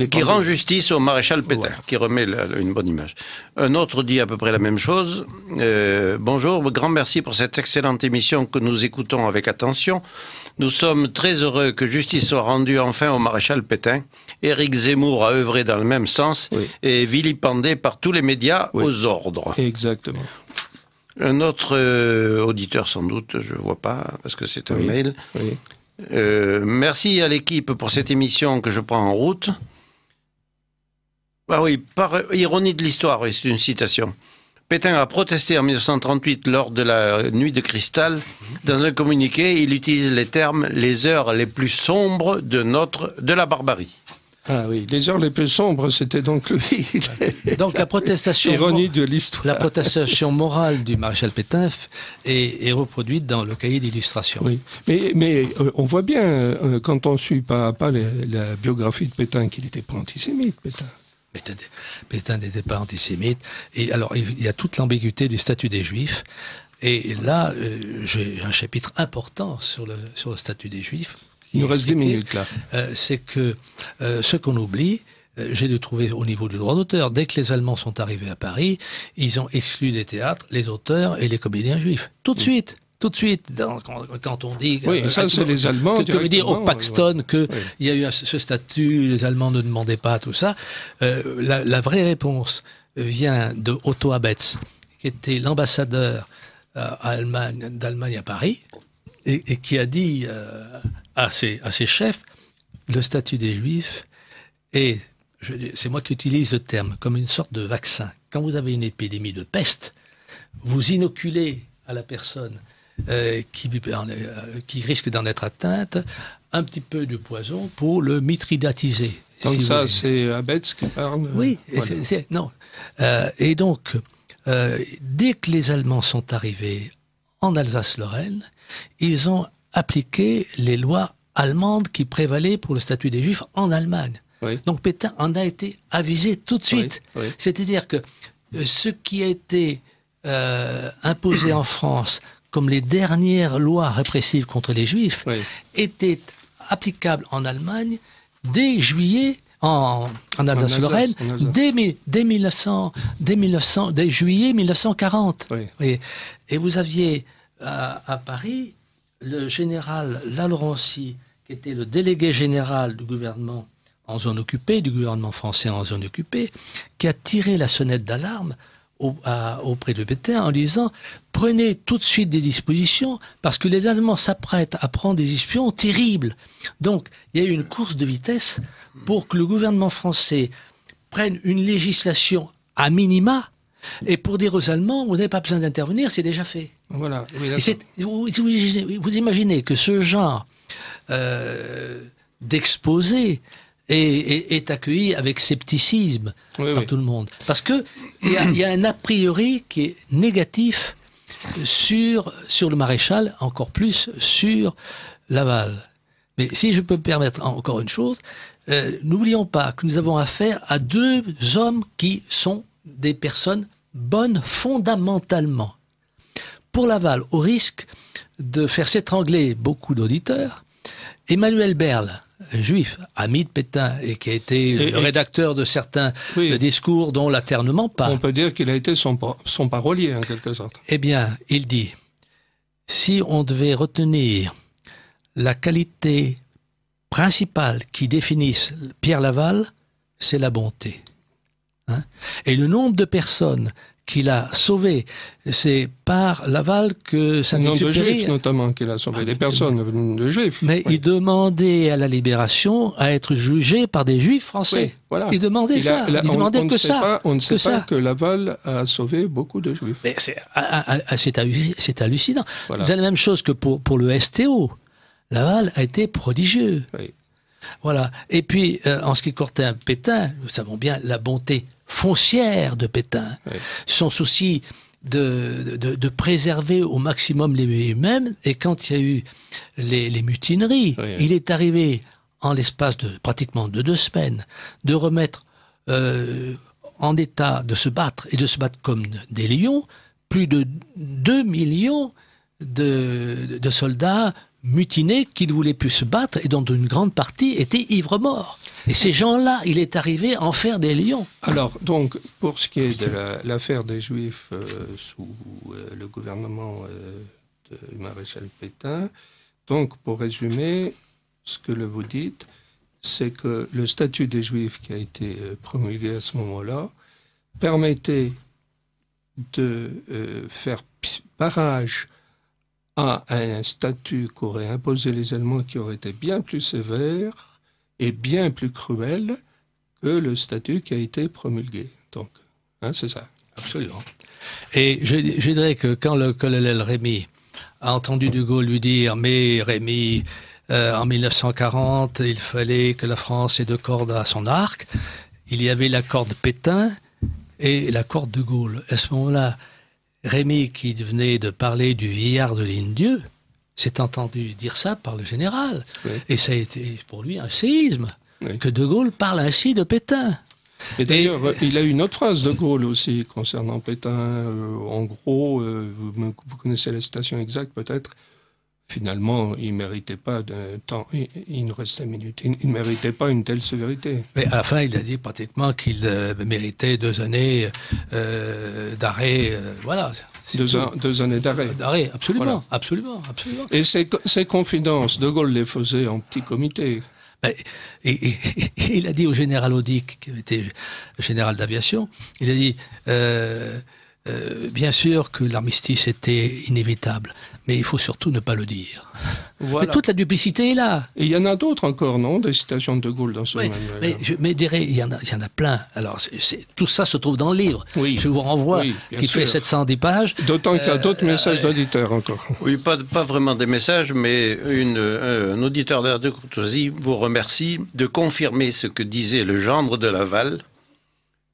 qui rend justice au maréchal Pétain, qui remet une bonne image. Un autre dit à peu près la même chose. Euh, bonjour, grand merci pour cette excellente émission que nous écoutons avec attention. Nous sommes très heureux que justice soit rendue enfin au maréchal Pétain. Éric Zemmour a œuvré dans le même sens et vilipendé par tous les médias aux ordres. Exactement. Un autre euh, auditeur, sans doute, je ne vois pas, parce que c'est un mail. Euh, merci à l'équipe pour cette émission que je prends en route. Ah oui, par ironie de l'histoire, c'est une citation. Pétain a protesté en 1938 lors de la Nuit de Cristal. Dans un communiqué, il utilise les termes les heures les plus sombres de, notre, de la barbarie. Ah oui, les heures les plus sombres, c'était donc lui. donc la protestation, la protestation morale du maréchal Pétain est, reproduite dans le cahier d'illustration. Oui, mais, euh, on voit bien euh, quand on suit pas à pas la biographie de Pétain qu'il n'était pas antisémite, Pétain. Pétain n'était pas antisémite. Et alors, il y a toute l'ambiguïté du statut des Juifs. Et là, euh, j'ai un chapitre important sur le statut des Juifs, il nous reste 10 minutes là. Euh, c'est que euh, ce qu'on oublie, euh, j'ai dû trouver au niveau du droit d'auteur. Dès que les Allemands sont arrivés à Paris, ils ont exclu des théâtres les auteurs et les comédiens juifs. Tout de suite tout de suite, quand, on dit... Oui, ça c'est les Allemands. Que, dire au Paxton que qu'il y a eu ce statut, les Allemands ne demandaient pas tout ça. la, vraie réponse vient de Otto Abetz, qui était l'ambassadeur d'Allemagne à, Paris, et, et, qui a dit à ses, à ses chefs le statut des juifs et c'est moi qui utilise le terme, comme une sorte de vaccin. Quand vous avez une épidémie de peste, vous inoculez à la personne euh, qui, euh, qui risque d'en être atteinte un petit peu de poison pour le mitridatiser. Donc ça, c'est Abetz qui parle euh, Oui, non. et donc, dès que les Allemands sont arrivés en Alsace-Lorraine, ils ont appliquer les lois allemandes qui prévalaient pour le statut des Juifs en Allemagne. Donc Pétain en a été avisé tout de suite. C'est-à-dire que euh, ce qui a été euh, imposé en France comme les dernières lois répressives contre les Juifs était applicable en Allemagne dès juillet en, Alsace-Lorraine dès, dès, juillet 1940. Et, vous aviez euh, à Paris le général Lalorency, qui était le délégué général du gouvernement en zone occupée, du gouvernement français en zone occupée, qui a tiré la sonnette d'alarme auprès de Pétain en disant prenez tout de suite des dispositions parce que les Allemands s'apprêtent à prendre des espions terribles. Donc il y a eu une course de vitesse pour que le gouvernement français prenne une législation à minima et pour dire aux Allemands vous n'avez pas besoin d'intervenir, c'est déjà fait. Voilà. vous, imaginez que ce genre euh, d'exposé est, accueilli avec scepticisme par tout le monde. Parce que il y, a un a priori qui est négatif sur, sur le maréchal, encore plus sur Laval. Mais si je peux permettre encore une chose, euh, n'oublions pas que nous avons affaire à deux hommes qui sont des personnes bonnes fondamentalement. Pour Laval, au risque de faire s'étrangler beaucoup d'auditeurs, Emmanuel Berle, juif, ami de Pétain, et qui a été le rédacteur de certains discours dont la Terre pas. On peut dire qu'il a été son, parolier, en quelque sorte. Eh bien, il dit, si on devait retenir la qualité principale qui définisse Pierre Laval, c'est la bonté. Hein. et le nombre de personnes qu'il a sauvé. C'est par Laval que ça exupéry de juifs notamment qu'il a sauvé, des ah, personnes de juifs. Mais il demandait à la libération à être jugé par des juifs français. Il demandait ça, il demandait on, que ça. on ne sait que pas que Laval a sauvé beaucoup de juifs. Ah, ah, c'est hallucinant. C'est la même chose que pour, pour le STO. Laval a été prodigieux. Voilà. Et puis, euh, en ce qui concerne Pétain, nous savons bien la bonté foncière de Pétain, son souci de, préserver au maximum les mêmes. Et quand il y a eu les, mutineries, il est arrivé en l'espace de pratiquement de deux semaines de remettre euh, en état de se battre et de se battre comme des lions plus de 2 millions de soldats mutinés, qui ne voulaient plus se battre et dont une grande partie était ivre-mort. Et ces gens-là, il est arrivé en faire des lions. Alors, donc, pour ce qui est de l'affaire des Juifs euh, sous euh, le gouvernement euh, de Maréchal Pétain, donc, pour résumer, ce que le vous dites, c'est que le statut des Juifs qui a été promulgué à ce moment-là permettait de faire barrage à un statut qu'auraient imposé les Allemands qui aurait été bien plus sévère et bien plus cruel que le statut qui a été promulgué. Donc, hein, c'est ça, absolument. Et je, dirais que quand le colonel Rémy a entendu De Gaulle lui dire Mais Rémy, euh, en 1940, il fallait que la France ait deux cordes à son arc, il y avait la corde Pétain et la corde De Gaulle. À ce moment-là, Rémi, qui venait de parler du vieillard de l'île Dieu, s'est entendu dire ça par le général. Et ça a été pour lui un séisme. Que De Gaulle parle ainsi de Pétain. Et d'ailleurs, il a eu une autre phrase de Gaulle aussi concernant Pétain. Euh, en gros, euh, vous, connaissez la citation exacte peut-être, finalement, il ne méritait pas de temps. Il, méritait pas une telle sévérité. Mais à la fin, il a dit pratiquement qu'il euh, méritait deux années euh, d'arrêt. Euh, voilà. Deux, années d'arrêt. D'arrêt, absolument, absolument, Et ces, confidences, De Gaulle les faisait en petit comité. Ben, il a dit au général Audic, qui était général d'aviation, il a dit. Euh, bien sûr que l'armistice était inévitable, mais il faut surtout ne pas le dire. Mais toute la duplicité est là. il y en a d'autres encore, non Des citations de De Gaulle dans ce oui, euh, Mais je mais il y, en a, il y en a plein. Alors, tout ça se trouve dans le livre. je vous renvoie, qui fait 710 pages. D'autant qu'il y a euh, d'autres messages d'auditeurs encore. Oui, pas, pas vraiment des messages, mais une, un auditeur d'air de courtoisie vous remercie de confirmer ce que disait le gendre de Laval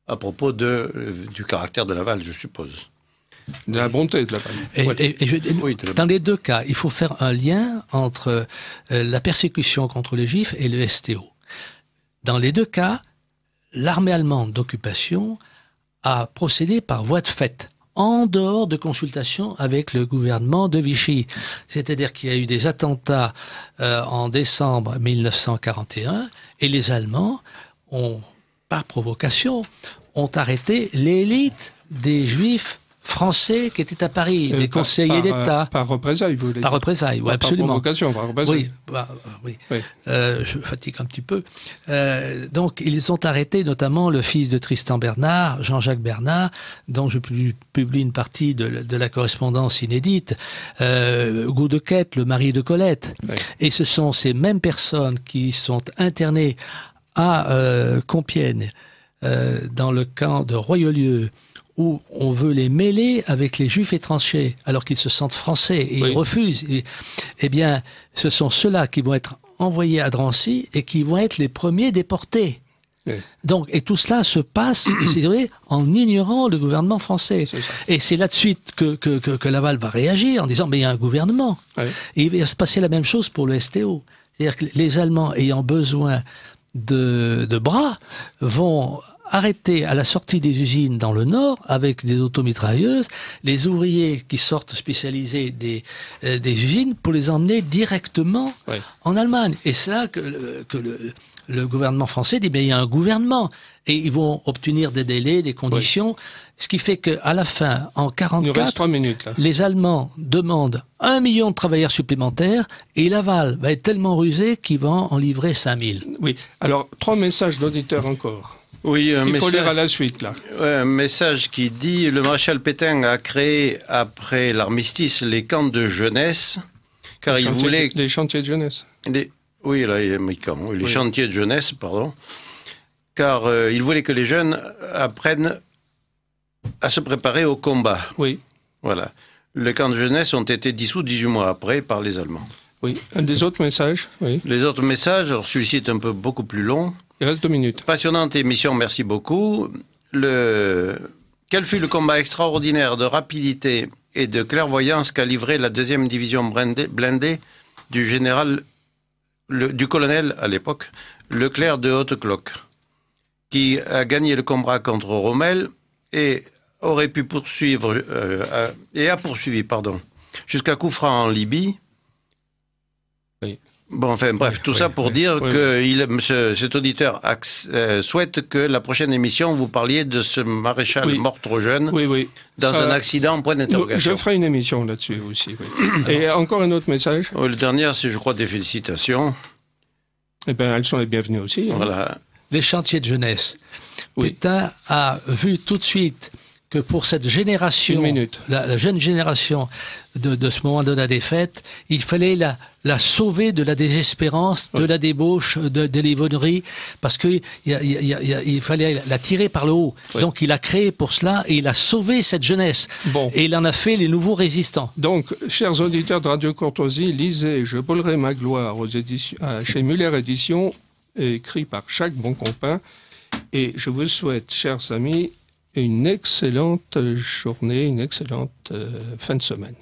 à propos euh, du caractère de Laval, je suppose. De la bonté de Laval. dans les deux cas, il faut faire un lien entre euh, la persécution contre les Juifs et le STO. Dans les deux cas, l'armée allemande d'occupation a procédé par voie de fait en dehors de consultation avec le gouvernement de Vichy. C'est-à-dire qu'il y a eu des attentats euh, en décembre 1941 et les Allemands ont, par provocation, ont arrêté l'élite des juifs français qui étaient à Paris, les euh, des conseillers euh, d'État. par représailles, vous voulez Par représailles, oui, absolument. Par provocation, par représailles. Oui, bah, euh, oui. je fatigue un petit peu. donc, ils ont arrêté notamment le fils de Tristan Bernard, Jean-Jacques Bernard, dont je publie une partie de, la correspondance inédite, Goût le mari de Colette. Et ce sont ces mêmes personnes qui sont internées à Compiègne, euh, dans le camp de Royolieu où on veut les mêler avec les juifs étrangers alors qu'ils se sentent français et ils refusent, et, eh bien, ce sont ceux-là qui vont être envoyés à Drancy et qui vont être les premiers déportés. Donc, et tout cela se passe vrai, en ignorant le gouvernement français. Et c'est là de suite que, que, que, Laval va réagir en disant, mais il y a un gouvernement. Et il va se passer la même chose pour le STO. C'est-à-dire que les Allemands ayant besoin de, bras vont arrêter à la sortie des usines dans le nord avec des automitrailleuses les ouvriers qui sortent spécialisés des, euh, des usines pour les emmener directement en Allemagne. Et c'est là que, que le, le, gouvernement français dit, mais il y a un gouvernement et ils vont obtenir des délais, des conditions, ce qui fait qu'à la fin, en 44, les Allemands demandent un million de travailleurs supplémentaires et Laval va être tellement rusé qu'il vont en livrer 5000. Oui, alors trois messages d'auditeurs encore. Oui, un message, à la suite, là. un message qui dit le maréchal Pétain a créé après l'armistice les camps de jeunesse car il voulait les chantiers de jeunesse. oui, là, les, camps, les chantiers de jeunesse, pardon car euh, il voulait que les jeunes apprennent à se préparer au combat. Oui. Voilà. Les camps de jeunesse ont été dissous 18 mois après par les Allemands. Oui. Un des autres messages Les autres messages, alors celui-ci est un peu beaucoup plus long. Il reste deux minutes. Passionnante émission, merci beaucoup. Le... Quel fut le combat extraordinaire de rapidité et de clairvoyance qu'a livré la deuxième division blindée, du général, du colonel à l'époque, Leclerc de Haute-Cloque a gagné le combat contre Rommel et aurait pu poursuivre euh, euh, et a poursuivi, pardon, jusqu'à Koufra en Libye. Bon, enfin, bref, tout ça pour dire que il, cet auditeur euh, souhaite que la prochaine émission, vous parliez de ce maréchal mort trop jeune dans un accident, point d'interrogation. Je ferai une émission là-dessus aussi. et encore un autre message Le dernier, c'est, je crois, des félicitations. Eh bien, elles sont les bienvenues aussi. Hein. Voilà les chantiers de jeunesse. Oui. Pétain a vu tout de suite que pour cette génération, la, jeune génération de, ce moment de la défaite, il fallait la, sauver de la désespérance, de la débauche, de, de parce qu'il fallait la tirer par le haut. Donc il a créé pour cela et il a sauvé cette jeunesse. Bon. Et il en a fait les nouveaux résistants. Donc, chers auditeurs de Radio Courtoisie, lisez Je brûlerai ma gloire aux éditions, chez Muller Éditions écrit par chaque bon Boncompain. Et je vous souhaite, chers amis, une excellente journée, une excellente euh, fin de semaine.